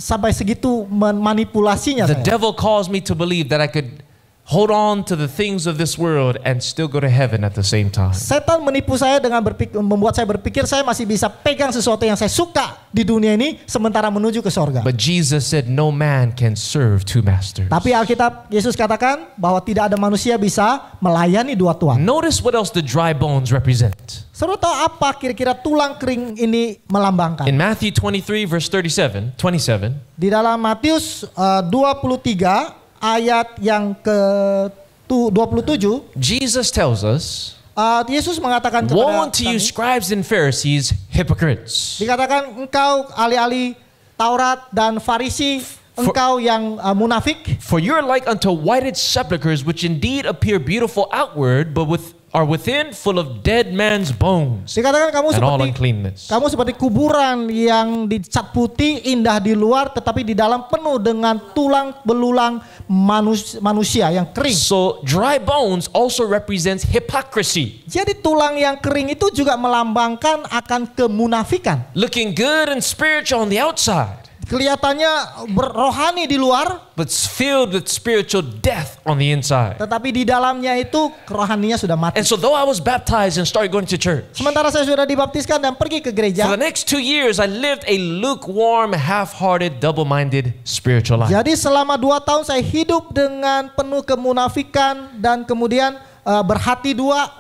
sampai segitu manipulasinya. The saya. devil calls me to believe that I could hold on to the things of this world and still go to heaven at the same time. Setan menipu saya dengan berpikir, membuat saya berpikir saya masih bisa pegang sesuatu yang saya suka di dunia ini sementara menuju ke sorga. But Jesus said no man can serve two masters. Tapi Alkitab Yesus katakan bahwa tidak ada manusia bisa melayani dua tuan. Notice what else the dry bones represent. Seru tahu apa kira-kira tulang kering ini melambangkan? In Matthew 23 verse 37, 27. Di dalam Matius eh, uh, 23 ayat yang ke 27 Jesus tells us Uh, Yesus mengatakan kepada Woe unto you scribes and Pharisees hypocrites. Dikatakan engkau alih-alih Taurat dan Farisi engkau yang uh, munafik. For you are like unto whited sepulchres which indeed appear beautiful outward but with are within full of dead man's bones. Dikatakan kamu seperti kamu seperti kuburan yang dicat putih, indah di luar tetapi di dalam penuh dengan tulang belulang manusia, manusia yang kering. So dry bones also represents hypocrisy. Jadi tulang yang kering itu juga melambangkan akan kemunafikan. Looking good and spiritual on the outside kelihatannya rohani di luar, but filled with spiritual death on the inside. Tetapi di dalamnya itu kerohaninya sudah mati. And so though I was baptized and started going to church. Sementara saya sudah dibaptiskan dan pergi ke gereja. For the next two years I lived a lukewarm, half-hearted, double-minded spiritual life. Jadi selama dua tahun saya hidup dengan penuh kemunafikan dan kemudian uh, berhati dua,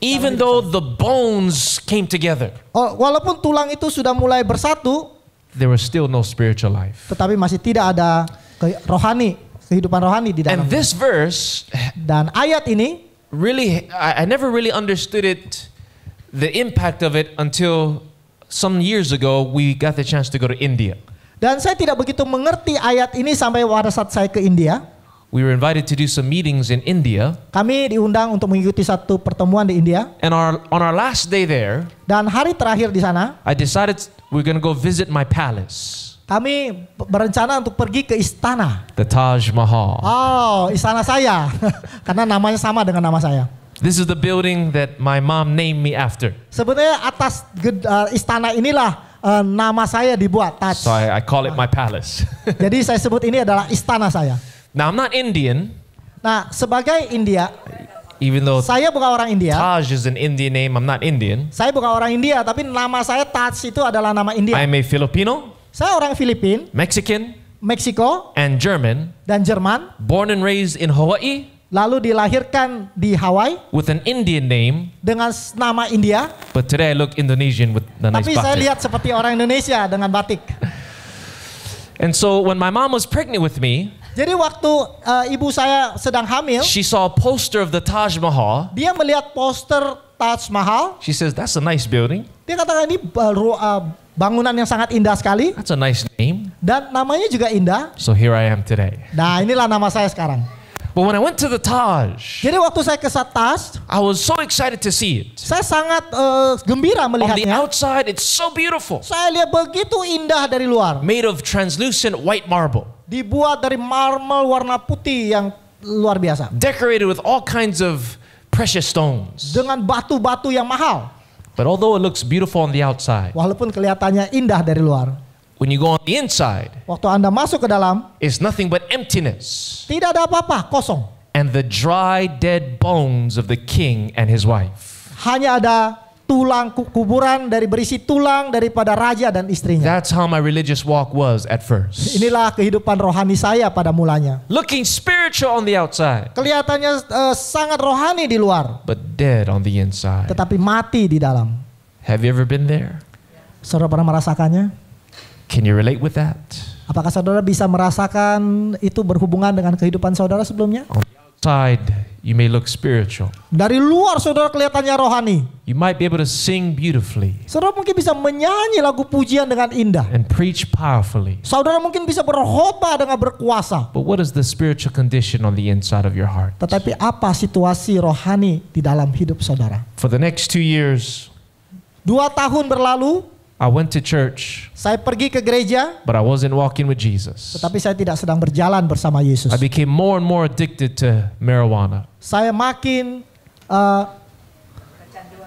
even though the bones came together. Oh, walaupun tulang itu sudah mulai bersatu, there was still no spiritual life. Tetapi masih tidak ada ke rohani, kehidupan rohani di dalam. And this verse dan ayat ini really I, I never really understood it the impact of it until some years ago we got the chance to go to India. Dan saya tidak begitu mengerti ayat ini sampai pada saat saya ke India. We were invited to do some meetings in India. Kami diundang untuk mengikuti satu pertemuan di India. And our, on our last day there, dan hari terakhir di sana, I decided We're gonna go visit my palace. Kami berencana untuk pergi ke istana. The Taj Mahal. Oh, istana saya. <laughs> Karena namanya sama dengan nama saya. This is the building that my mom named me after. Sebenarnya atas eh, istana inilah uh, nama saya dibuat Taj. So I, I call it my palace. <laughs> Jadi saya sebut ini adalah istana saya. Now I'm not Indian. Nah, sebagai India. Even though saya bukan orang India. Taj is an Indian name. I'm not Indian. Saya bukan orang India, tapi nama saya Taj itu adalah nama India. I'm a Filipino. Saya orang Filipin. Mexican. Mexico. And German. Dan Jerman. Born and raised in Hawaii. Lalu dilahirkan di Hawaii. With an Indian name. Dengan nama India. But today I look Indonesian with the nice Tapi saya lihat seperti orang Indonesia dengan batik. and so when my mom was pregnant with me. Jadi waktu uh, ibu saya sedang hamil, she saw a poster of the Taj Mahal. Dia melihat poster Taj Mahal. She says that's a nice building. Dia katakan ini baru eh, uh, eh, bangunan yang sangat indah sekali. That's a nice name. Dan namanya juga indah. So here I am today. Nah, inilah nama saya sekarang. But when I went to the Taj, jadi waktu saya ke Taj, I was so excited to see it. Saya sangat uh, gembira melihatnya. On the outside, it's so beautiful. Saya lihat begitu indah dari luar. Made of translucent white marble. Dibuat dari marmer warna putih yang luar biasa. Decorated with all kinds of precious stones. Dengan batu-batu yang mahal. But although it looks beautiful on the outside. Walaupun kelihatannya indah dari luar. When you go on the inside. Waktu Anda masuk ke dalam. It's nothing but emptiness. Tidak ada apa-apa, kosong. And the dry dead bones of the king and his wife. Hanya ada tulang kuburan dari berisi tulang daripada raja dan istrinya. That's how my religious walk was at first. Inilah kehidupan rohani saya pada mulanya. Looking spiritual on the outside. Kelihatannya uh, sangat rohani di luar. But dead on the inside. Tetapi mati di dalam. Have you ever been there? Saudara pernah merasakannya? Can you relate with that? Apakah saudara bisa merasakan itu berhubungan dengan kehidupan saudara sebelumnya? On oh, outside you may look spiritual. Dari luar saudara kelihatannya rohani. You might be able to sing beautifully. Saudara mungkin bisa menyanyi lagu pujian dengan indah. And preach powerfully. Saudara mungkin bisa berkhotbah dengan berkuasa. But what is the spiritual condition on the inside of your heart? Tetapi apa situasi rohani di dalam hidup saudara? For the next two years. Dua tahun berlalu. I went to church. Saya pergi ke gereja. But I wasn't walking with Jesus. Tetapi saya tidak sedang berjalan bersama Yesus. I became more and more addicted to marijuana. Saya makin uh,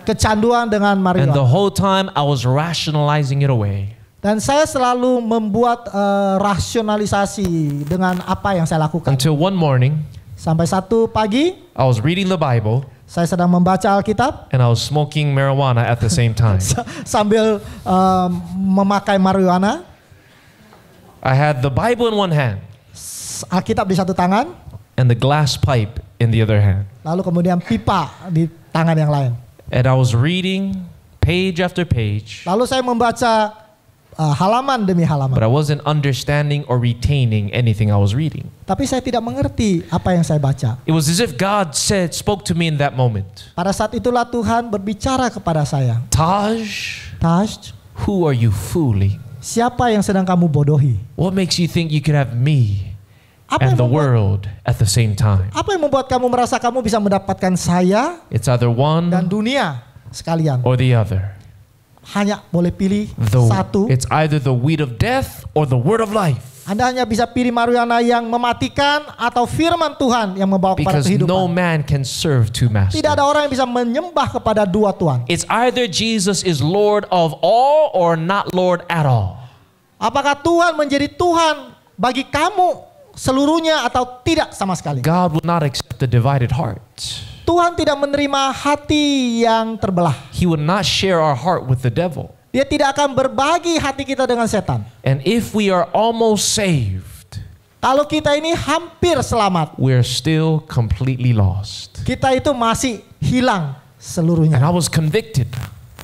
kecanduan dengan marijuana. And the whole time I was rationalizing it away. Dan saya selalu membuat uh, rasionalisasi dengan apa yang saya lakukan. Until one morning. Sampai satu pagi. I was reading the Bible. Saya sedang membaca Alkitab. And I was smoking marijuana at the same time. <laughs> Sambil uh, memakai marijuana. I had the Bible in one hand. Alkitab di satu tangan. And the glass pipe in the other hand. Lalu kemudian pipa di tangan yang lain. And I was reading page after page. Lalu saya membaca Uh, halaman demi halaman. But I wasn't understanding or retaining anything I was reading. Tapi saya tidak mengerti apa yang saya baca. It was as if God said, spoke to me in that moment. Pada saat itulah Tuhan berbicara kepada saya. Taj, Taj, who are you fooling? Siapa yang sedang kamu bodohi? What makes you think you can have me? apa and the world at the same time. Apa yang membuat kamu merasa kamu bisa mendapatkan saya? It's either one dan dunia sekalian. Or the other hanya boleh pilih the, satu. It's either the weed of death or the word of life. Anda hanya bisa pilih Mariana yang mematikan atau firman Tuhan yang membawa Because kehidupan. No man can serve two masters. Tidak ada orang yang bisa menyembah kepada dua Tuhan. It's either Jesus is Lord of all or not Lord at all. Apakah Tuhan menjadi Tuhan bagi kamu seluruhnya atau tidak sama sekali? God will not accept the divided heart. Tuhan tidak menerima hati yang terbelah. He will not share our heart with the devil. Dia tidak akan berbagi hati kita dengan setan. And if we are almost saved, kalau kita ini hampir selamat, we're still completely lost. Kita itu masih hilang seluruhnya. And I was convicted.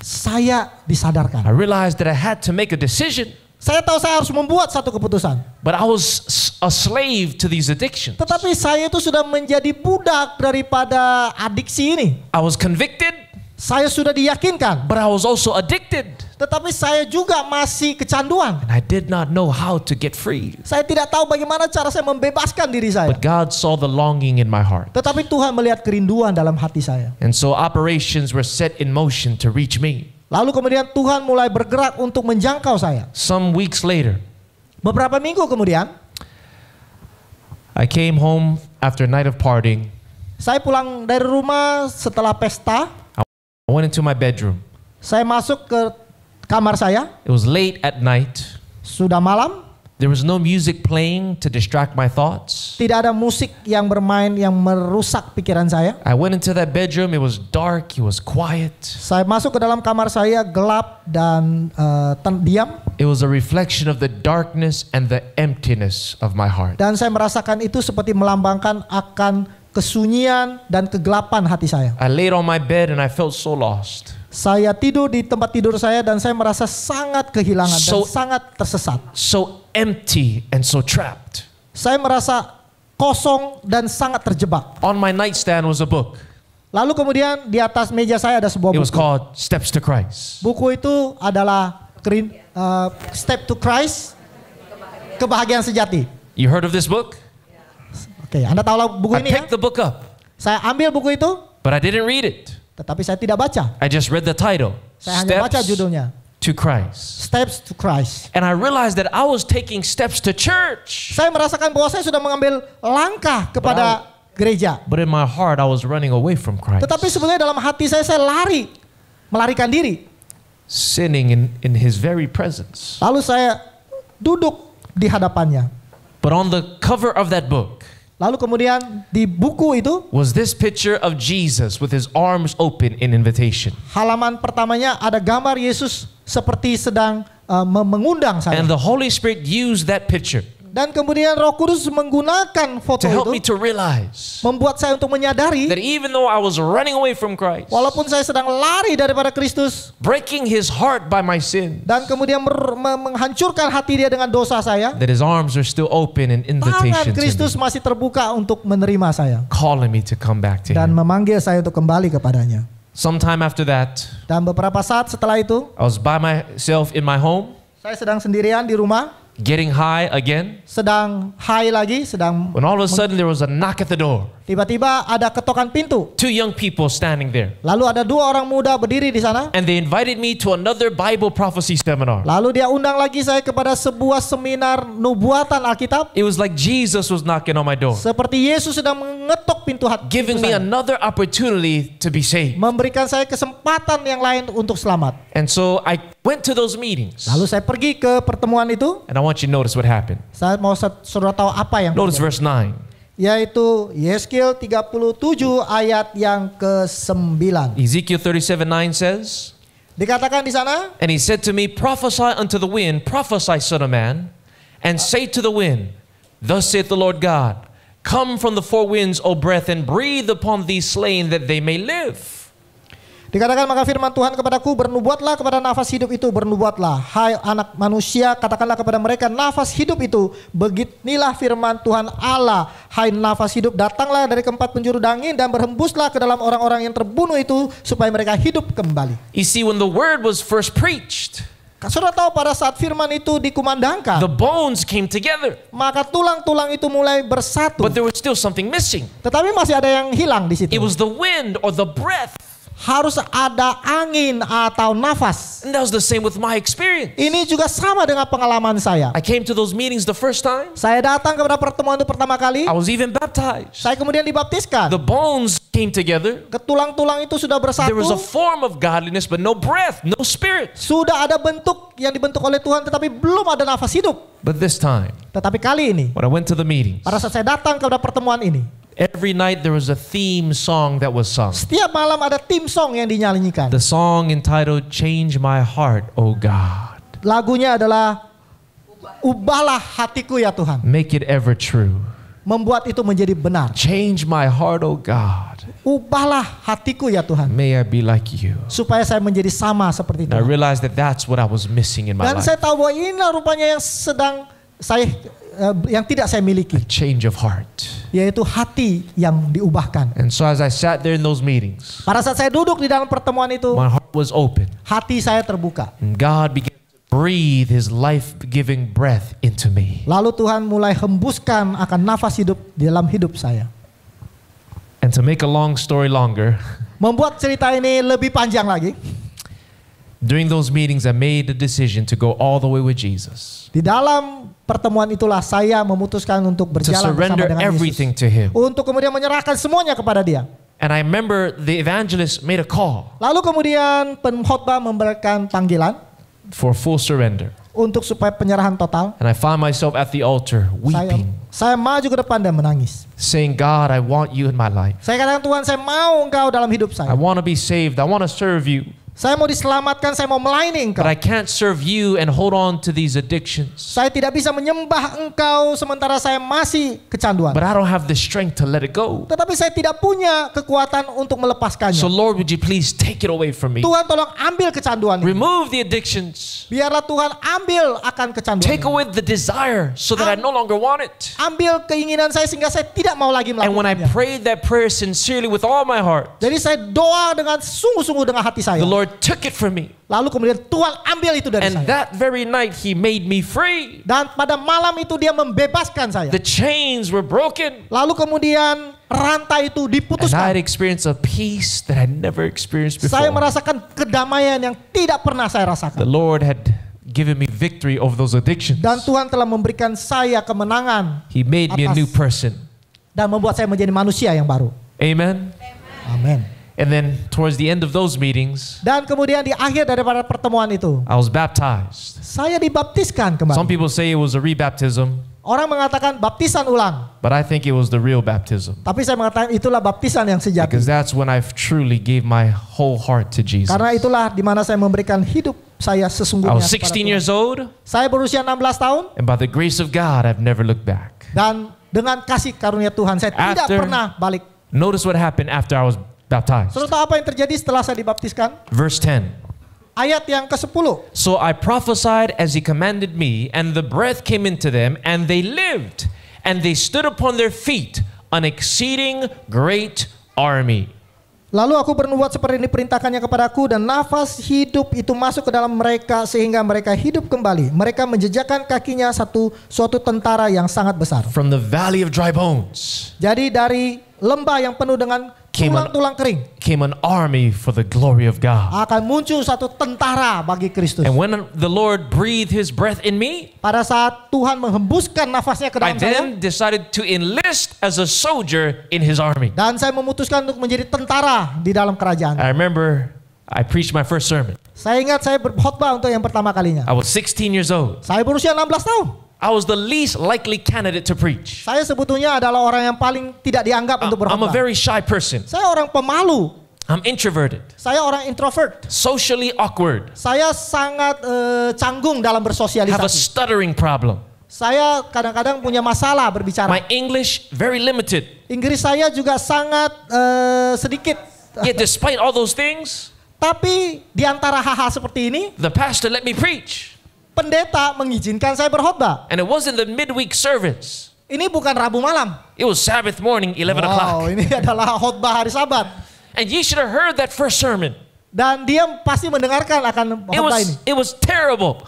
Saya disadarkan. I realized that I had to make a decision. Saya tahu saya harus membuat satu keputusan. But I was a slave to these addictions. Tetapi saya itu sudah menjadi budak daripada adiksi ini. I was convicted. Saya sudah diyakinkan. But I was also addicted. Tetapi saya juga masih kecanduan. And I did not know how to get free. Saya tidak tahu bagaimana cara saya membebaskan diri saya. But God saw the longing in my heart. Tetapi Tuhan melihat kerinduan dalam hati saya. And so operations were set in motion to reach me. Lalu kemudian Tuhan mulai bergerak untuk menjangkau saya. Some weeks later. Beberapa minggu kemudian. I came home after a night of partying. Saya pulang dari rumah setelah pesta. I went into my bedroom. Saya masuk ke kamar saya. It was late at night. Sudah malam. There was no music playing to distract my thoughts. Tidak ada musik yang bermain yang merusak pikiran saya. I went into that bedroom. It was dark. It was quiet. Saya masuk ke dalam kamar saya gelap dan uh, diam. It was a reflection of the darkness and the emptiness of my heart. Dan saya merasakan itu seperti melambangkan akan kesunyian dan kegelapan hati saya. I laid on my bed and I felt so lost. Saya tidur di tempat tidur saya dan saya merasa sangat kehilangan so, dan sangat tersesat. So empty and so trapped. Saya merasa kosong dan sangat terjebak. On my nightstand was a book. Lalu kemudian di atas meja saya ada sebuah It buku. It was called Steps to Christ. Buku itu adalah uh, Step to Christ, kebahagiaan sejati. You heard of this book? Oke, okay, Anda tahu buku I ini ya? the book up. Saya ambil buku itu. But I didn't read it. Tetapi saya tidak baca. I just read the title. Saya hanya baca judulnya. To Christ. Steps to Christ. And I realized that I was taking steps to church. Saya merasakan bahwa saya sudah mengambil langkah kepada but I, gereja. But in my heart I was running away from Christ. Tetapi sebenarnya dalam hati saya saya lari, melarikan diri. Sinning in in his very presence. Lalu saya duduk di hadapannya. But on the cover of that book. Lalu kemudian di buku itu was this picture of Jesus with his arms open in invitation. Halaman pertamanya ada gambar Yesus seperti sedang uh, mengundang saya. And the Holy Spirit used that picture. Dan kemudian Roh Kudus menggunakan foto to help itu me to realize membuat saya untuk menyadari that even though I was running away from Christ, walaupun saya sedang lari daripada Kristus, breaking his heart by my sin, dan kemudian menghancurkan hati dia dengan dosa saya, that his arms are still open and invitation. Tangan Kristus masih terbuka untuk menerima saya, calling me to come back to dan him. memanggil saya untuk kembali kepadanya. Sometime after that, dan beberapa saat setelah itu, I was by myself in my home. Saya sedang sendirian di rumah getting high again. Sedang high lagi, sedang. When all of a sudden there was a knock at the door. Tiba-tiba ada ketokan pintu. Two young people standing there. Lalu ada dua orang muda berdiri di sana. And they invited me to another Bible prophecy seminar. Lalu dia undang lagi saya kepada sebuah seminar nubuatan Alkitab. It was like Jesus was knocking on my door. Seperti Yesus sedang mengetok pintu hati. Giving me another opportunity to be saved. Memberikan saya kesempatan yang lain untuk selamat. And so I went to those meetings. Lalu saya pergi ke pertemuan itu. And I want you to notice what happened. Notice verse 9 yaitu Yeskiel 37 ayat yang ke-9. Ezekiel 37:9 says, Dikatakan di sana, And he said to me, prophesy unto the wind, prophesy son of man, and say to the wind, thus saith the Lord God, come from the four winds, O breath, and breathe upon these slain that they may live. Dikatakan maka firman Tuhan kepadaku bernubuatlah kepada nafas hidup itu bernubuatlah. Hai anak manusia katakanlah kepada mereka nafas hidup itu beginilah firman Tuhan Allah. Hai nafas hidup datanglah dari keempat penjuru dangin dan berhembuslah ke dalam orang-orang yang terbunuh itu supaya mereka hidup kembali. You see when the word was first preached. Saudara tahu pada saat firman itu dikumandangkan, the bones came together. Maka tulang-tulang itu mulai bersatu. But there was still something missing. Tetapi masih ada yang hilang di situ. It was the wind or the breath harus ada angin atau nafas. And that was the same with my experience. Ini juga sama dengan pengalaman saya. I came to those meetings the first time. Saya datang kepada pertemuan itu pertama kali. I was even baptized. Saya kemudian dibaptiskan. The bones came together. Ketulang-tulang itu sudah bersatu. There was a form of godliness but no breath, no spirit. Sudah ada bentuk yang dibentuk oleh Tuhan tetapi belum ada nafas hidup. But this time. Tetapi kali ini. When I went to the meetings. Pada saat saya datang kepada pertemuan ini. Every night there was a theme song that was sung. Setiap malam ada theme song yang dinyanyikan. The song entitled Change My Heart, O God. Lagunya adalah Ubahlah hatiku ya Tuhan. Make it ever true. Membuat itu menjadi benar. Change my heart, O God. Ubahlah hatiku ya Tuhan. May I be like you. Supaya saya menjadi sama seperti Tuhan. I realized that that's what I was missing in my Dan life. Dan saya tahu bahwa ini rupanya yang sedang saya Eh, yang tidak saya miliki. A change of heart. Yaitu hati yang diubahkan. And so as I sat there in those meetings. Pada saat saya duduk di dalam pertemuan itu. My heart was open. Hati saya terbuka. And God began breathe his life-giving breath into me. Lalu Tuhan mulai hembuskan akan nafas hidup di dalam hidup saya. And to make a long story longer. <laughs> Membuat cerita ini lebih panjang lagi. During those meetings I made the decision to go all the way with Jesus. Di dalam pertemuan itulah saya memutuskan untuk berjalan bersama dengan everything Yesus. To him. Untuk kemudian menyerahkan semuanya kepada dia. And I remember the evangelist made a call. Lalu kemudian pengkhotbah memberikan panggilan for full surrender. Untuk supaya penyerahan total. And I found myself at the altar weeping. Saya, saya maju ke depan dan menangis. Saying, God, I want you in my life. Saya katakan Tuhan, saya mau Engkau dalam hidup saya. I want to be saved. I want to serve you. Saya mau diselamatkan, saya mau melayani engkau. But I can't serve you and hold on to these addictions. Saya tidak bisa menyembah engkau sementara saya masih kecanduan. But I don't have the strength to let it go. Tetapi saya tidak punya kekuatan untuk melepaskannya. So Lord, would you please take it away from me? Tuhan tolong ambil kecanduan. ini. Remove the addictions. Biarlah Tuhan ambil akan kecanduan. Take away the desire so that I no longer want it. Ambil keinginan saya sehingga saya tidak mau lagi melakukannya. And when I prayed that prayer sincerely with all my heart. Jadi saya doa dengan sungguh-sungguh dengan hati saya. The Lord Lord took it from me. Lalu kemudian Tuhan ambil itu dari And saya. And that very night he made me free. Dan pada malam itu dia membebaskan saya. The chains were broken. Lalu kemudian rantai itu diputuskan. And I experienced a peace that I never experienced before. Saya merasakan kedamaian yang tidak pernah saya rasakan. The Lord had given me victory over those addictions. Dan Tuhan telah memberikan saya kemenangan. He made me a new person. Dan membuat saya menjadi manusia yang baru. Amen. Amen. Amen. And then towards the end of those meetings, dan kemudian di akhir daripada pertemuan itu, I was baptized. Saya dibaptiskan kembali. Some people say it was a rebaptism. Orang mengatakan baptisan ulang. But I think it was the real baptism. Tapi saya mengatakan itulah baptisan yang sejati. Because that's when truly gave my whole heart to Jesus. Karena itulah di mana saya memberikan hidup saya sesungguhnya. I was 16 years old. Saya berusia 16 tahun. And by the grace of God, I've never looked back. Dan dengan kasih karunia Tuhan, saya after, tidak pernah balik. Notice what happened after I was baptized. Saudara apa yang terjadi setelah saya dibaptiskan? Verse 10. Ayat yang ke-10. So I prophesied as he commanded me and the breath came into them and they lived and they stood upon their feet an exceeding great army. Lalu aku bernubuat seperti ini perintahkannya kepadaku dan nafas hidup itu masuk ke dalam mereka sehingga mereka hidup kembali. Mereka menjejakkan kakinya satu suatu tentara yang sangat besar. From the valley of dry bones. Jadi dari lembah yang penuh dengan came tulang an, tulang kering. Came an army for the glory of God. Akan muncul satu tentara bagi Kristus. And when the Lord breathed His breath in me, pada saat Tuhan menghembuskan nafasnya ke dalam I saya, then decided to enlist as a soldier in His army. Dan saya memutuskan untuk menjadi tentara di dalam kerajaan. I remember I preached my first sermon. Saya ingat saya berkhotbah untuk yang pertama kalinya. I was 16 years old. Saya berusia 16 tahun. I was the least likely candidate to preach. Saya sebetulnya adalah orang yang paling tidak dianggap untuk berkhotbah. I'm a very shy person. Saya orang pemalu. I'm introverted. Saya orang introvert. Socially awkward. Saya sangat uh, canggung dalam bersosialisasi. Have a stuttering problem. Saya kadang-kadang punya masalah berbicara. My English very limited. Inggris saya juga sangat uh, sedikit. Yet despite all those things, tapi di antara hal-hal seperti ini, the pastor let me preach pendeta mengizinkan saya berkhotbah. And it wasn't the midweek service. Ini bukan Rabu malam. It was Sabbath morning, 11 wow, o'clock. ini <laughs> adalah khotbah hari Sabat. And you should have heard that first sermon. Dan dia pasti mendengarkan akan khotbah ini. It was terrible.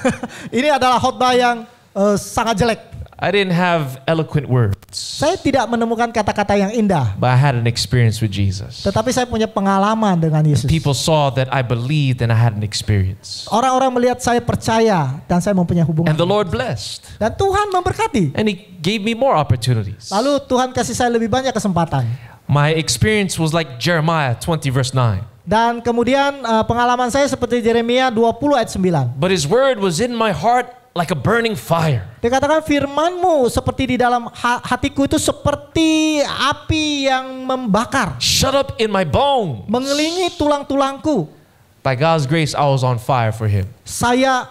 <laughs> ini adalah khotbah yang uh, sangat jelek. I didn't have eloquent words. Saya tidak menemukan kata-kata yang indah. But I had an experience with Jesus. Tetapi saya punya pengalaman dengan Yesus. And people saw that I believed and I had an experience. Orang-orang melihat saya percaya dan saya mempunyai hubungan. And the Lord blessed. Dan Tuhan memberkati. And He gave me more opportunities. Lalu Tuhan kasih saya lebih banyak kesempatan. My experience was like Jeremiah 20 verse 9. Dan kemudian uh, pengalaman saya seperti Jeremia 20 ayat 9. But his word was in my heart like a burning fire. Dikatakan firmanmu seperti di dalam hatiku itu seperti api yang membakar. Shut up in my bone. Mengelilingi tulang-tulangku. By God's grace I was on fire for him. Saya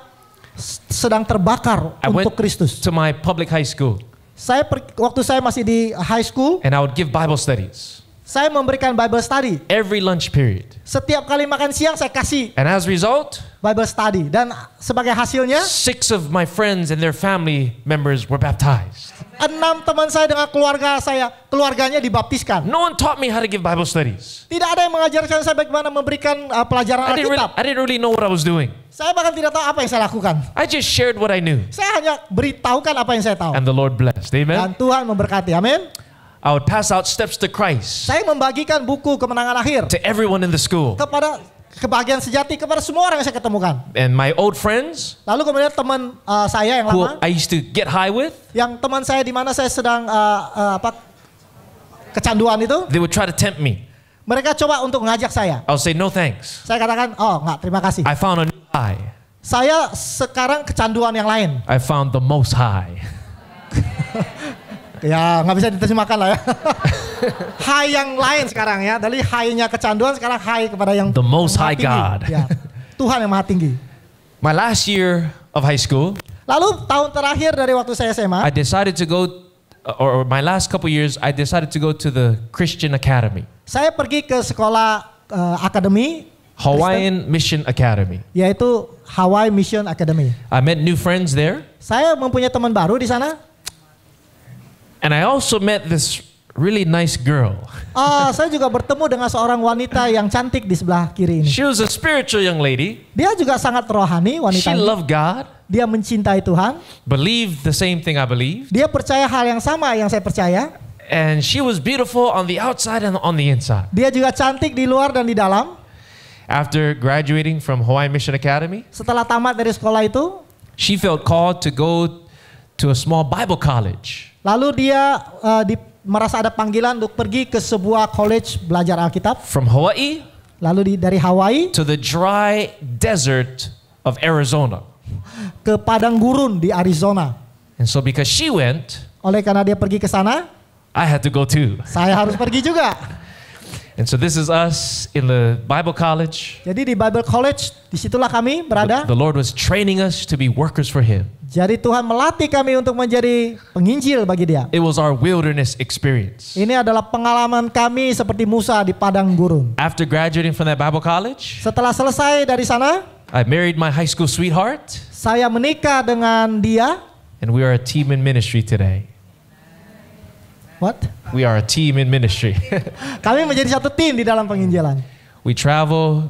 sedang terbakar I untuk Kristus. To my public high school. Saya waktu saya masih di high school. And I would give Bible studies. Saya memberikan Bible study. Every lunch period. Setiap kali makan siang saya kasih. And as a result, Bible study dan sebagai hasilnya, six of my friends and their family members were baptized. Enam teman saya dengan keluarga saya, keluarganya dibaptiskan. No one taught me how to give Bible studies. Tidak ada yang mengajarkan saya bagaimana memberikan uh, pelajaran Alkitab. Really, I didn't really know what I was doing. Saya bahkan tidak tahu apa yang saya lakukan. I just shared what I knew. Saya hanya beritahukan apa yang saya tahu. And the Lord blessed. Amen. Dan Tuhan memberkati. Amin. I would pass out steps to Christ. Saya membagikan buku kemenangan akhir. To everyone in the school. Kepada kebahagiaan sejati kepada semua orang yang saya ketemukan. And my old friends. Lalu kemudian teman uh, saya yang lama. I used to get high with. Yang teman saya di mana saya sedang uh, uh, apa kecanduan itu. They would try to tempt me. Mereka coba untuk ngajak saya. I'll say no thanks. Saya katakan, oh nggak terima kasih. I found a new high. Saya sekarang kecanduan yang lain. I found the most high. <laughs> Ya nggak bisa diterjemahkan lah ya. high <laughs> yang lain sekarang ya. Dari high kecanduan sekarang high kepada yang The Most High tinggi. God. Ya. Tuhan yang maha tinggi. My last year of high school. Lalu tahun terakhir dari waktu saya SMA. I decided to go or my last couple years I decided to go to the Christian Academy. Saya pergi ke sekolah uh, akademi Hawaiian Kristen, Mission Academy. Yaitu Hawaii Mission Academy. I met new friends there. Saya mempunyai teman baru di sana. And I also met this really nice girl. <laughs> Ah, saya juga bertemu dengan seorang wanita yang cantik di sebelah kiri ini. She was a spiritual young lady. Dia juga sangat rohani wanita. She loved God. Dia mencintai Tuhan. Believe the same thing I believe. Dia percaya hal yang sama yang saya percaya. And she was beautiful on the outside and on the inside. Dia juga cantik di luar dan di dalam. After graduating from Hawaii Mission Academy, setelah tamat dari sekolah itu, she felt called to go to a small Bible college. Lalu dia uh, di, merasa ada panggilan untuk pergi ke sebuah college belajar Alkitab. From Hawaii. Lalu di, dari Hawaii. To the dry desert of Arizona. Ke padang gurun di Arizona. And so because she went. Oleh karena dia pergi ke sana. I had to go too. Saya harus pergi juga. <laughs> And so this is us in the Bible college. Jadi di Bible college disitulah kami berada. The, the Lord was training us to be workers for Him. Jadi Tuhan melatih kami untuk menjadi penginjil bagi dia. It was our wilderness experience. Ini adalah pengalaman kami seperti Musa di padang gurun. After graduating from that Bible college, setelah selesai dari sana, I married my high school sweetheart. Saya menikah dengan dia. And we are a team in ministry today. What? We are a team in ministry. <laughs> kami menjadi satu tim di dalam penginjilan. We travel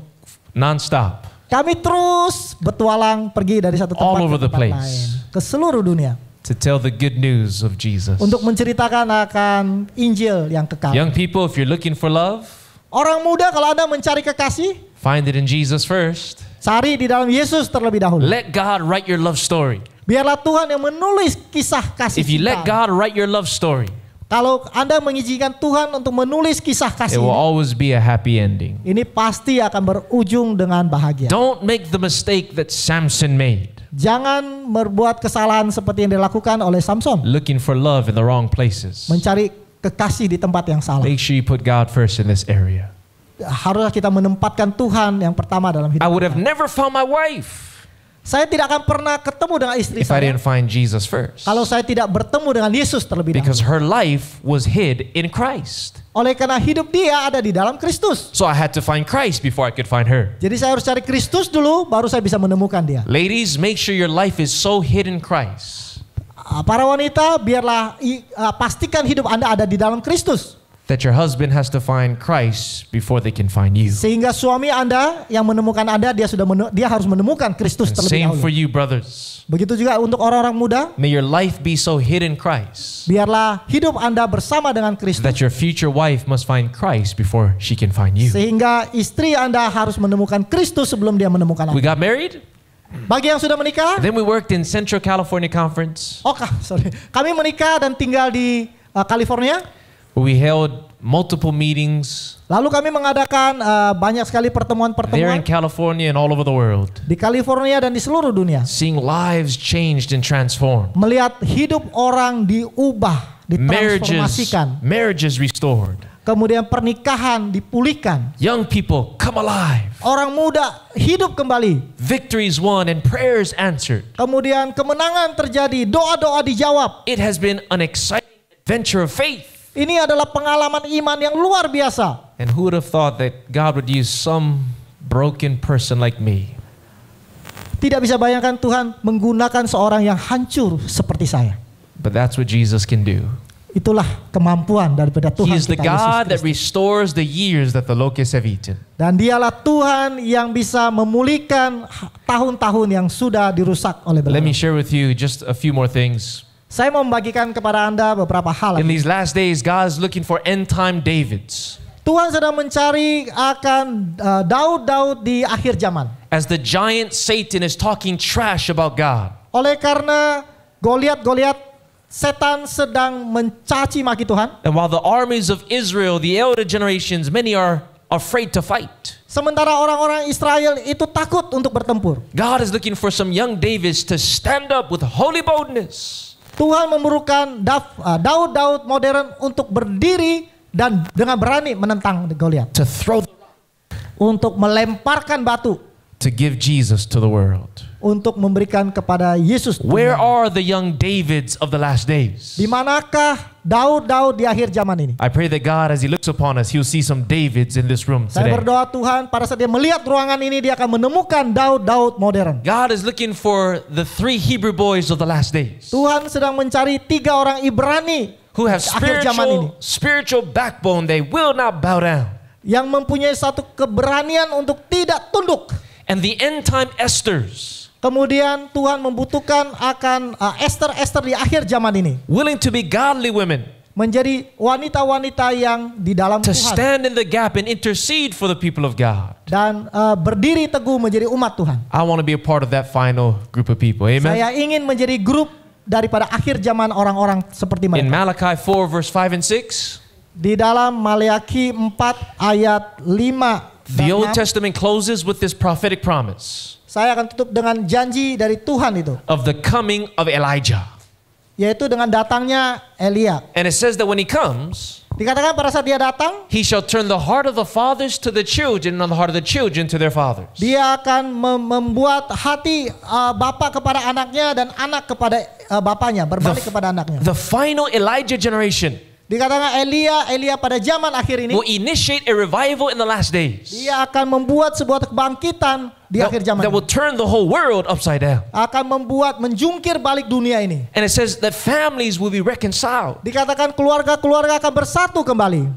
non-stop. Kami terus bertualang pergi dari satu tempat ke tempat the place. lain ke seluruh dunia. To tell the good news of Jesus. Untuk menceritakan akan Injil yang kekal. Young people, if you're looking for love, orang muda kalau Anda mencari kekasih, find it in Jesus first. Cari di dalam Yesus terlebih dahulu. Let God write your love story. Biarlah Tuhan yang menulis kisah kasih. If you let God write your love story. Kalau Anda mengizinkan Tuhan untuk menulis kisah kasih, it will always be a happy ending. Ini pasti akan berujung dengan bahagia. Don't make the mistake that Samson made. Jangan membuat kesalahan seperti yang dilakukan oleh Samson. Looking for love in the wrong places. Mencari kekasih di tempat yang salah. Make sure you put God first in this area. Haruslah kita menempatkan Tuhan yang pertama dalam hidup. I would have never found my wife. Saya tidak akan pernah ketemu dengan istri if saya. I didn't find Jesus first. Kalau saya tidak bertemu dengan Yesus terlebih dahulu. Because her life was hid in Christ. Oleh karena hidup dia ada di dalam Kristus. So I had to find Christ before I could find her. Jadi saya harus cari Kristus dulu baru saya bisa menemukan dia. Ladies, make sure your life is so hid in Christ. Ah, para wanita, biarlah ah, pastikan hidup Anda ada di dalam Kristus that your husband has to find Christ before they can find you. Sehingga suami Anda yang menemukan Anda dia sudah menu, dia harus menemukan Kristus terlebih same for you brothers. Begitu juga untuk orang-orang muda. May your life be so hidden, Christ. Biarlah hidup Anda bersama dengan Kristus. That your future wife must find Christ before she can find you. Sehingga istri Anda harus menemukan Kristus sebelum dia menemukan Anda. We got married? Bagi yang sudah menikah. And then we worked in Central California Conference. Oh, sorry. Kami menikah dan tinggal di uh, California. We held multiple meetings. Lalu kami mengadakan uh, banyak sekali pertemuan-pertemuan. There in California and all over the world. Di California dan di seluruh dunia. Seeing lives changed and transformed. Melihat hidup orang diubah, ditransformasikan. Marriages, marriages restored. Kemudian pernikahan dipulihkan. Young people come alive. Orang muda hidup kembali. Victories won and prayers answered. Kemudian kemenangan terjadi, doa-doa dijawab. It has been an exciting adventure of faith. Ini adalah pengalaman iman yang luar biasa. And who would have thought that God would use some broken person like me? Tidak bisa bayangkan Tuhan menggunakan seorang yang hancur seperti saya. But that's what Jesus can do. Itulah kemampuan daripada Tuhan He is kita the God that restores the years that the locusts have eaten. Dan dialah Tuhan yang bisa memulihkan tahun-tahun yang sudah dirusak oleh belalang. Let me share with you just a few more things. Saya mau membagikan kepada Anda beberapa hal. In these last days, God is looking for end time Davids. Tuhan sedang mencari akan e, Daud-Daud uh, di akhir zaman. As the giant Satan is talking trash about God. Oleh karena Goliat-Goliat setan sedang mencaci maki Tuhan. And while the armies of Israel, the elder generations, many are afraid to fight. Sementara orang-orang Israel itu takut untuk bertempur. God is looking for some young Davids to stand up with holy boldness. Tuhan memerlukan uh, Daud-Daud modern untuk berdiri dan dengan berani menentang Goliat. Untuk melemparkan batu to give Jesus to the world. Untuk memberikan kepada Yesus. Where are the young Davids of the last days? Di manakah Daud-Daud di akhir zaman ini? I pray that God as he looks upon us, he'll see some Davids in this room today. Saya berdoa Tuhan pada saat dia melihat ruangan ini dia akan menemukan Daud-Daud modern. God is looking for the three Hebrew boys of the last days. Tuhan sedang mencari tiga orang Ibrani who have spiritual spiritual backbone, they will not bow down. Yang mempunyai satu keberanian untuk tidak tunduk. And the end time Esther's. Kemudian Tuhan membutuhkan akan uh, Esther Esther di akhir zaman ini. Willing to be godly women. Menjadi wanita-wanita yang di dalam Tuhan. to stand in the gap and intercede for the people of God. Dan uh, berdiri teguh menjadi umat Tuhan. I want to be a part of that final group of people. Amen. Saya ingin menjadi grup daripada akhir zaman orang-orang seperti mereka. In Malachi 4 verse 5 and 6. Di dalam Maleakhi 4 ayat 5 The Old Testament closes with this prophetic promise. Saya akan tutup dengan janji dari Tuhan itu. Of the coming of Elijah. Yaitu dengan datangnya Elia. And it says that when he comes, dikatakan pada saat dia datang, he shall turn the heart of the fathers to the children and the heart of the children to their fathers. Dia akan membuat hati uh, bapa kepada anaknya dan anak kepada uh, bapaknya, berbalik the, kepada anaknya. The final Elijah generation Dikatakan Elia, Elia pada zaman akhir ini will initiate a revival in the last days. Dia akan membuat sebuah kebangkitan di that, akhir zaman. That will turn the whole world upside down. Akan membuat menjungkir balik dunia ini. And it says that families will be reconciled. Dikatakan keluarga-keluarga akan bersatu kembali.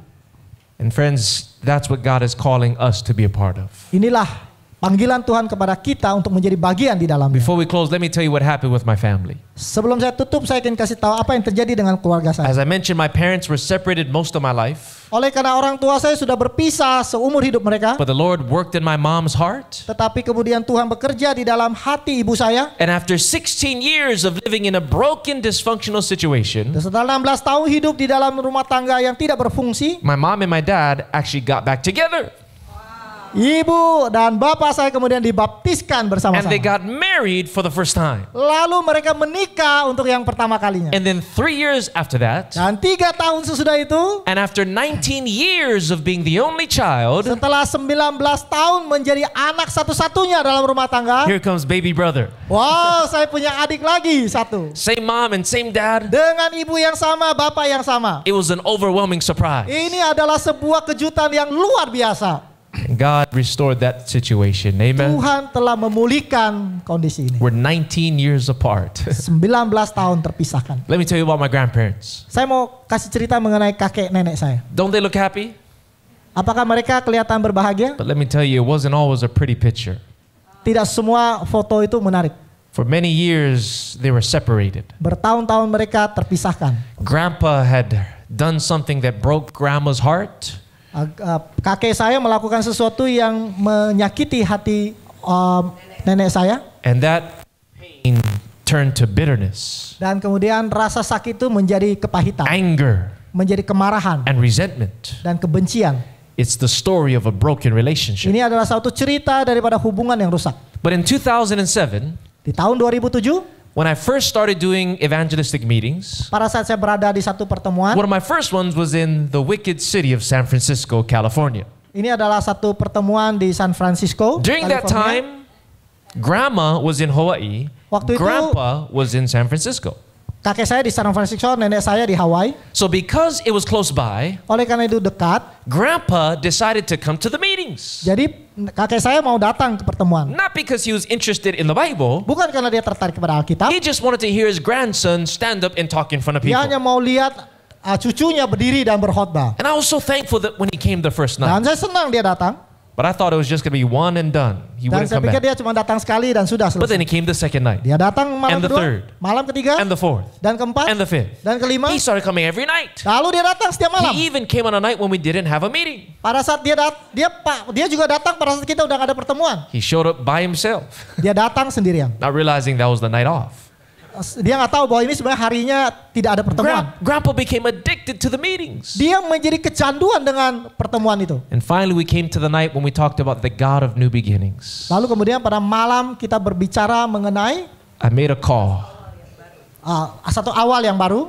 And friends, that's what God is calling us to be a part of. Inilah panggilan Tuhan kepada kita untuk menjadi bagian di dalamnya. Before we close, let me tell you what happened with my family. Sebelum saya tutup, saya ingin kasih tahu apa yang terjadi dengan keluarga saya. As I mentioned, my parents were separated most of my life. Oleh karena orang tua saya sudah berpisah seumur hidup mereka. But the Lord worked in my mom's heart. Tetapi kemudian Tuhan bekerja di dalam hati ibu saya. And after 16 years of living in a broken dysfunctional situation. Setelah 16 tahun hidup di dalam rumah tangga yang tidak berfungsi. My mom and my dad actually got back together. Ibu dan bapak saya kemudian dibaptiskan bersama-sama. And they got married for the first time. Lalu mereka menikah untuk yang pertama kalinya. And then three years after that. Dan tiga tahun sesudah itu. And after 19 years of being the only child. Setelah 19 tahun menjadi anak satu-satunya dalam rumah tangga. Here comes baby brother. Wow, saya punya adik lagi satu. Same mom and same dad. Dengan ibu yang sama, bapak yang sama. It was an overwhelming surprise. Ini adalah sebuah kejutan yang luar biasa. God restored that situation. Amen. Tuhan telah memulihkan kondisi ini. We're 19 years apart. 19 <laughs> tahun terpisahkan. Let me tell you about my grandparents. Saya mau kasih cerita mengenai kakek nenek saya. Don't they look happy? Apakah mereka kelihatan berbahagia? But let me tell you, it wasn't always a pretty picture. Tidak semua foto itu menarik. For many years they were separated. Bertahun-tahun mereka terpisahkan. Grandpa had done something that broke grandma's heart. Uh, kakek saya melakukan sesuatu yang menyakiti hati um, nenek saya. And that pain turned to bitterness. Dan kemudian rasa sakit itu menjadi kepahitan. Anger. Menjadi kemarahan. And resentment. Dan kebencian. It's the story of a broken relationship. Ini adalah satu cerita daripada hubungan yang rusak. But in 2007, di tahun 2007, When I first started doing evangelistic meetings, para saat saya berada di satu pertemuan, one of my first ones was in the wicked city of San Francisco, California. Ini adalah satu pertemuan di San Francisco. During California. that time, grandma was in Hawaii, Waktu grandpa itu, was in San Francisco. Kakek saya di San Francisco, nenek saya di Hawaii. So because it was close by, oleh karena itu dekat, grandpa decided to come to the meetings. Jadi kakek saya mau datang ke pertemuan. Not because he was interested in the Bible. Bukan karena dia tertarik kepada Alkitab. He just wanted to hear his grandson stand up and talk in front of people. Dia hanya mau lihat ah, cucunya berdiri dan berkhotbah. And I was so thankful that when he came the first night. Dan saya senang dia datang. But I thought it was just going to be one and done. He dan wouldn't saya pikir dia cuma datang sekali dan sudah selesai. But then he came the second night. Dia datang malam and kedua, third, malam ketiga, and the fourth, dan keempat, and the fifth, dan kelima. He started coming every night. Lalu dia datang setiap malam. He even came on a night when we didn't have a meeting. Pada saat dia dat, dia pak, dia juga datang pada saat kita udah gak ada pertemuan. He showed up by himself. dia datang sendirian. Not realizing that was the night off dia nggak tahu bahwa ini sebenarnya harinya tidak ada pertemuan. Grandpa became addicted to the meetings. Dia menjadi kecanduan dengan pertemuan itu. And finally we came to the night when we talked about the God of new beginnings. Lalu kemudian pada malam kita berbicara mengenai I made a call. Uh, satu awal yang baru.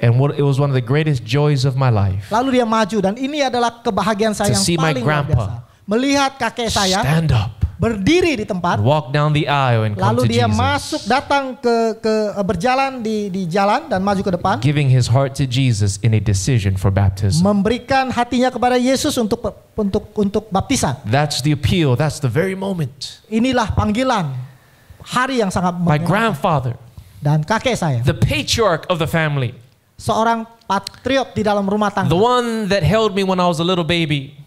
And what, it was one of the greatest joys of my life. Lalu dia maju dan ini adalah kebahagiaan saya to yang see paling my grandpa luar biasa. Melihat kakek saya stand up berdiri di tempat. Walk down the aisle and come lalu to dia Jesus. masuk datang ke ke eh, berjalan di di jalan dan maju ke depan. Giving his heart to Jesus in a decision for baptism. Memberikan hatinya kepada Yesus untuk untuk untuk baptisan. That's the appeal. That's the very moment. Inilah panggilan hari yang sangat. My grandfather. Dan kakek saya. The patriarch of the family. Seorang patriot di dalam rumah tangga. The one that held me when I was a little baby.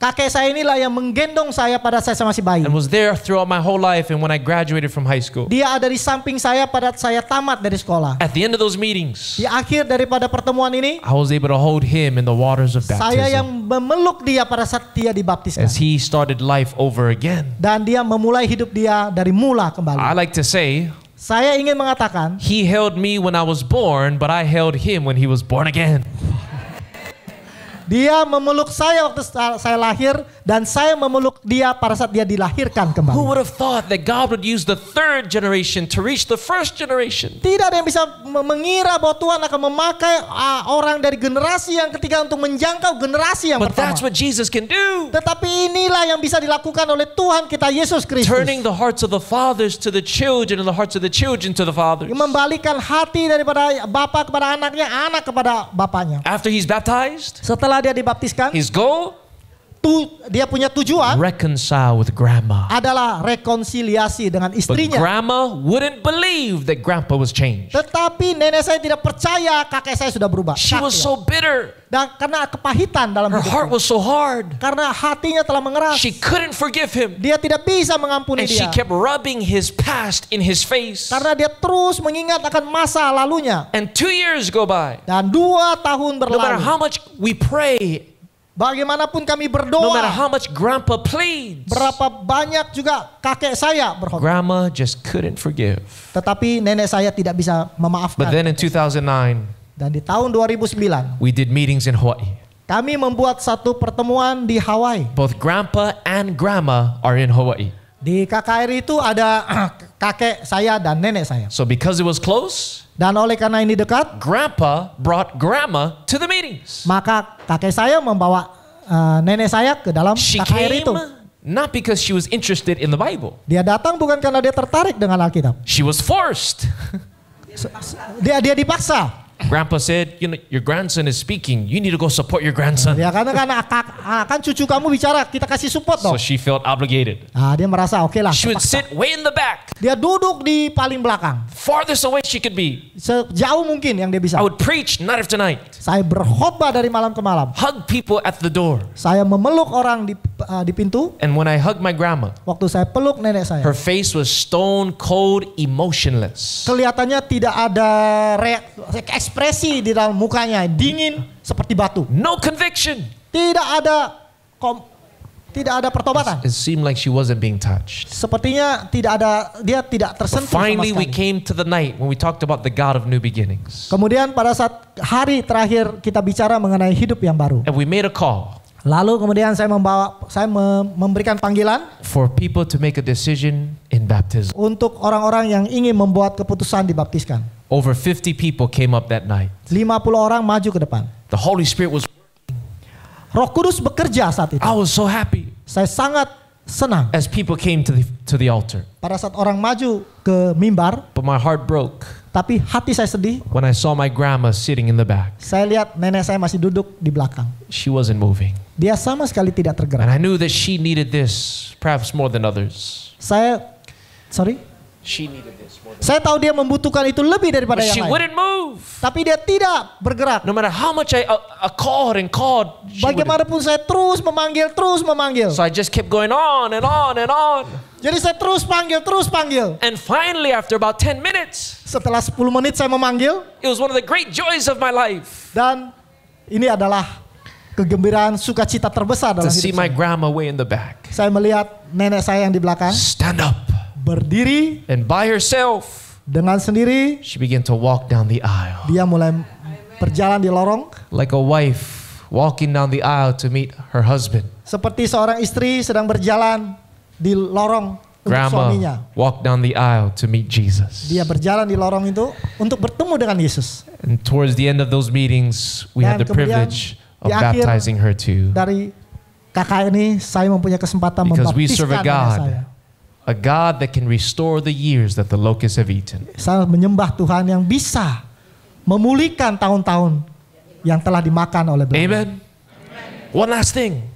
Kakek saya inilah yang menggendong saya pada saya masih bayi. And was there throughout my whole life and when I graduated from high school. Dia ada di samping saya pada saya tamat dari sekolah. At the end of those meetings. Di akhir daripada pertemuan ini. I was able to hold him in the waters of baptism. Saya yang memeluk dia pada saat dia dibaptiskan. As he started life over again. Dan dia memulai hidup dia dari mula kembali. I like to say saya ingin mengatakan, He held me when I was born, but I held him when he was born again. Dia memeluk saya waktu saya lahir dan saya memeluk dia pada saat dia dilahirkan kembali. Who would have thought that God would use the third generation to reach the first generation? Tidak ada yang bisa mengira bahwa Tuhan akan memakai uh, orang dari generasi yang ketiga untuk menjangkau generasi yang But pertama. that's what Jesus can do. Tetapi inilah yang bisa dilakukan oleh Tuhan kita Yesus Kristus. Turning the hearts of the fathers to the children and the hearts of the children to the fathers. Membalikan hati daripada bapa kepada anaknya, anak kepada bapaknya. After he's baptized, setelah dia dibaptiskan, his goal tu, dia punya tujuan reconcile with grandma adalah rekonsiliasi dengan istrinya. But grandma wouldn't believe that grandpa was changed. Tetapi nenek saya tidak percaya kakek saya sudah berubah. She kakek. was ya. so bitter. Dan karena kepahitan dalam Her heart was so hard. Karena hatinya telah mengeras. She couldn't forgive him. Dia tidak bisa mengampuni And dia. she kept rubbing his past in his face. Karena dia terus mengingat akan masa lalunya. And two years go by. Dan dua tahun berlalu. No matter how much we pray Bagaimanapun kami berdoa. No matter how much grandpa pleads. Berapa banyak juga kakek saya berhormat. Grandma just couldn't forgive. Tetapi nenek saya tidak bisa memaafkan. But then in 2009. Dan di tahun 2009. We did meetings in Hawaii. Kami membuat satu pertemuan di Hawaii. Both grandpa and grandma are in Hawaii. Di KKR itu ada <clears throat> kakek saya dan nenek saya. So because it was close, dan oleh karena ini dekat, grandpa brought grandma to the meetings. Maka kakek saya membawa uh, nenek saya ke dalam She KKR itu. Not because she was interested in the Bible. Dia datang bukan karena dia tertarik dengan Alkitab. She was forced. dia dia dipaksa. Grandpa said, you know, your grandson is speaking. You need to go support your grandson. Ya karena kan ah, ah, kan cucu kamu bicara, kita kasih support dong. So she felt obligated. Ah, dia merasa oke okay lah. She would sit way in the back. Dia duduk di paling belakang. Farthest away she could be. Sejauh mungkin yang dia bisa. I would preach night after night. Saya berkhotbah dari malam ke malam. Hug people at the door. Saya memeluk orang di uh, di pintu. And when I hugged my grandma, waktu saya peluk nenek saya, her face was stone cold, emotionless. Kelihatannya tidak ada ekspresi di dalam mukanya, dingin seperti batu. No conviction. Tidak ada kom tidak ada pertobatan. It seemed like she wasn't being touched. Sepertinya tidak ada dia tidak tersentuh But finally we came to the night when we talked about the God of new beginnings. Kemudian pada saat hari terakhir kita bicara mengenai hidup yang baru. And we made a call. Lalu kemudian saya membawa saya memberikan panggilan for people to make a decision in baptism. Untuk orang-orang yang ingin membuat keputusan dibaptiskan. Over 50 people came up that night. 50 orang maju ke depan. The Holy Spirit was Roh Kudus bekerja saat itu. I was so happy. Saya sangat senang. As people came to the to the altar. Pada saat orang maju ke mimbar. But my heart broke. Tapi hati saya sedih. When I saw my grandma sitting in the back. Saya lihat nenek saya masih duduk di belakang. She wasn't moving dia sama sekali tidak tergerak. And I knew that she needed this perhaps more than others. Saya sorry? She needed this more than Saya tahu dia membutuhkan itu lebih daripada But yang she lain. Wouldn't move. Tapi dia tidak bergerak. No matter how much I uh, uh called and called, bagaimanapun saya terus memanggil, terus memanggil. So I just kept going on and on and on. Jadi saya terus panggil, terus panggil. And finally after about 10 minutes. Setelah 10 menit saya memanggil. It was one of the great joys of my life. Dan ini adalah kegembiraan sukacita terbesar dalam to hidup see my grandma way in the back. Saya melihat nenek saya yang di belakang. Stand up. Berdiri. And by herself. Dengan sendiri. She began to walk down the aisle. Dia mulai berjalan di lorong. Like a wife walking down the aisle to meet her husband. Seperti seorang istri sedang berjalan di lorong Grandma suaminya. walk down the aisle to meet Jesus. Dia berjalan di lorong itu untuk bertemu dengan Yesus. And towards the end of those meetings, we Dan had the kemudian, privilege of baptizing her too. Dari kakak ini saya mempunyai kesempatan Because we serve a God, a God that can restore the years that the locusts have eaten. Saya menyembah Tuhan yang bisa memulihkan tahun-tahun yang telah dimakan oleh belalang. Amen. One last thing.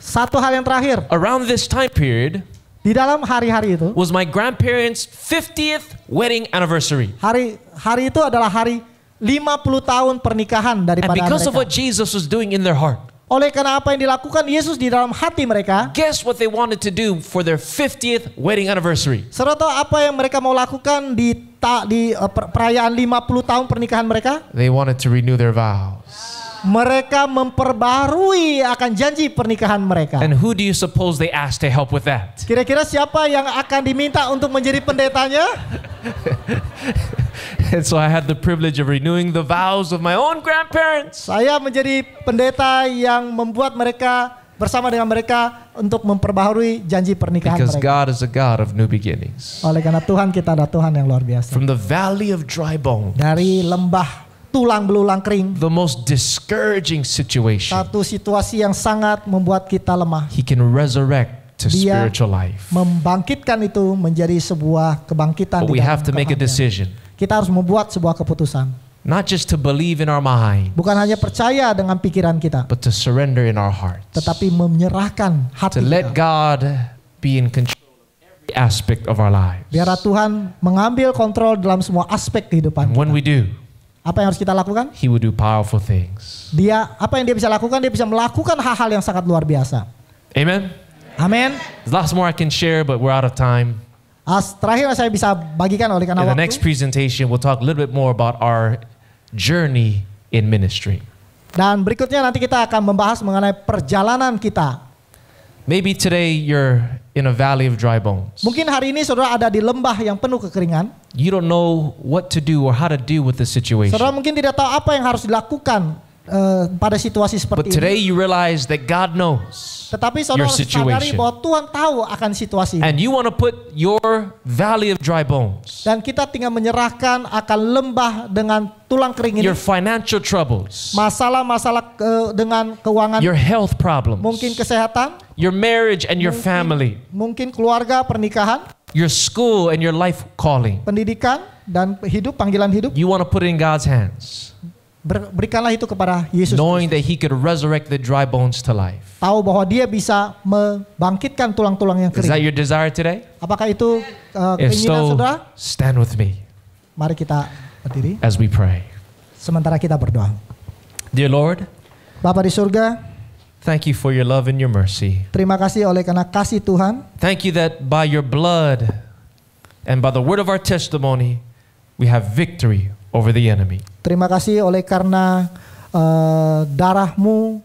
Satu hal yang terakhir. Around this time period, di dalam hari-hari itu was my grandparents 50th wedding anniversary. Hari hari itu adalah hari 50 tahun pernikahan daripada And because mereka. of what Jesus was doing in their heart. Oleh karena apa yang dilakukan Yesus di dalam hati mereka. Guess what they wanted to do for their 50th wedding anniversary. Serta apa yang mereka mau lakukan di ta, di eh, perayaan 50 tahun pernikahan mereka? They wanted to renew their vows. Mereka memperbarui akan janji pernikahan mereka. And who do you suppose they asked to help with that? Kira-kira siapa yang akan diminta untuk menjadi pendetanya? <laughs> And so I had the privilege of renewing the vows of my own grandparents. Saya menjadi pendeta yang membuat mereka bersama dengan mereka untuk memperbaharui janji pernikahan Because mereka. God is a God of new beginnings. Oleh karena Tuhan kita adalah Tuhan yang luar biasa. From the valley of dry bones. Dari lembah tulang belulang kering. The most discouraging situation. Satu situasi yang sangat membuat kita lemah. He can resurrect to Dia spiritual life. Membangkitkan itu menjadi sebuah kebangkitan But we have to make a decision. Kita harus membuat sebuah keputusan. Not just to believe in our mind. Bukan hanya percaya dengan pikiran kita. But to surrender in our hearts. Tetapi menyerahkan hati. To kita. let God be in control aspect of our lives. Biar Tuhan mengambil kontrol dalam semua aspek kehidupan And when kita. we do, apa yang harus kita lakukan? He would do powerful things. Dia apa yang dia bisa lakukan? Dia bisa melakukan hal-hal yang sangat luar biasa. Amen. Amen. There's lots more I can share, but we're out of time. As terakhir saya bisa bagikan oleh karena in the next presentation, we'll talk a little bit more about our journey in ministry. Dan berikutnya nanti kita akan membahas mengenai perjalanan kita. Maybe today you're in a valley of dry bones. Mungkin hari ini saudara ada di lembah yang penuh kekeringan. You don't know what to do or how to deal with the situation. Saudara mungkin tidak tahu apa yang harus dilakukan uh, pada situasi seperti But today ini. you realize that God knows Tetapi saudara sadari bahwa Tuhan tahu akan situasi ini. And you want to put your valley of dry bones. Dan kita tinggal menyerahkan akan lembah dengan tulang kering ini. Your financial troubles. Masalah-masalah ke, dengan keuangan. Your health problems. Mungkin kesehatan. Your marriage and your mungkin, family. Mungkin keluarga, pernikahan. Your school and your life calling. Pendidikan dan hidup, panggilan hidup. You want to put it in God's hands berikanlah itu kepada Yesus. Knowing that he could resurrect the dry bones to life. Tahu bahwa dia bisa membangkitkan tulang-tulang yang kering. Is that your desire today? Apakah itu uh, keinginan saudara? Stand with me. Mari kita berdiri. As we pray. Sementara kita berdoa. Dear Lord, Bapa di surga, Thank you for your love and your mercy. Terima kasih oleh karena kasih Tuhan. Thank you that by your blood and by the word of our testimony we have victory over the enemy. Terima kasih oleh karena uh, darahmu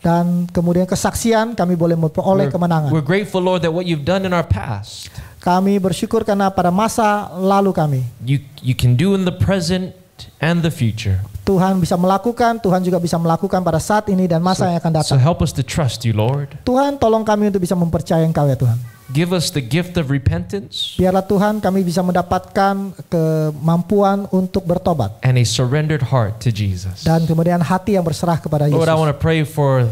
dan kemudian kesaksian kami boleh memperoleh we're, kemenangan. We're grateful Lord that what you've done in our past. Kami bersyukur karena pada masa lalu kami. You you can do in the present and the future. Tuhan bisa melakukan, Tuhan juga bisa melakukan pada saat ini dan masa so, yang akan datang. So help us to trust you, Lord. Tuhan, tolong kami untuk bisa mempercayai Engkau ya Tuhan. Give us the gift of repentance. Biarlah Tuhan kami bisa mendapatkan kemampuan untuk bertobat. And a surrendered heart to Jesus. Dan kemudian hati yang berserah kepada Yesus. Lord, I want to pray for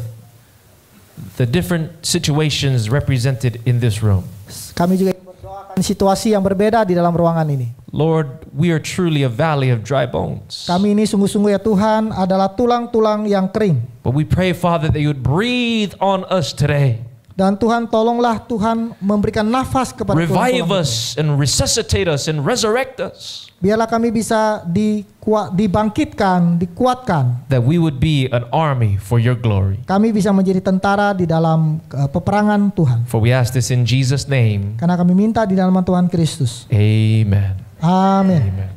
the different situations represented in this room. Kami juga berdoakan situasi yang berbeda di dalam ruangan ini. Lord, we are truly a valley of dry bones. Kami ini sungguh-sungguh ya Tuhan adalah tulang-tulang yang kering. But we pray Father that you would breathe on us today. Dan Tuhan tolonglah Tuhan memberikan nafas kepada Revive Tuhan. us and resuscitate us and resurrect us. Biarlah kami bisa dikuat, dibangkitkan, dikuatkan. That we would be an army for your glory. Kami bisa menjadi tentara di dalam uh, peperangan Tuhan. For we ask this in Jesus name. Karena kami minta di dalam Tuhan Kristus. Amen. Amin. Amen.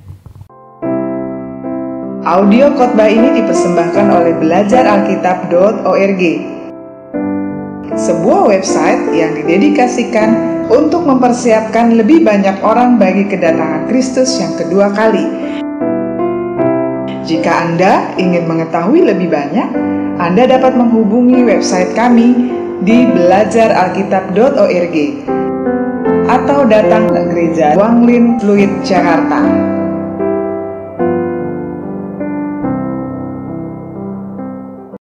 Audio khotbah ini dipersembahkan oleh belajaralkitab.org sebuah website yang didedikasikan untuk mempersiapkan lebih banyak orang bagi kedatangan Kristus yang kedua kali. Jika Anda ingin mengetahui lebih banyak, Anda dapat menghubungi website kami di belajaralkitab.org atau datang ke gereja Wanglin Fluid Jakarta.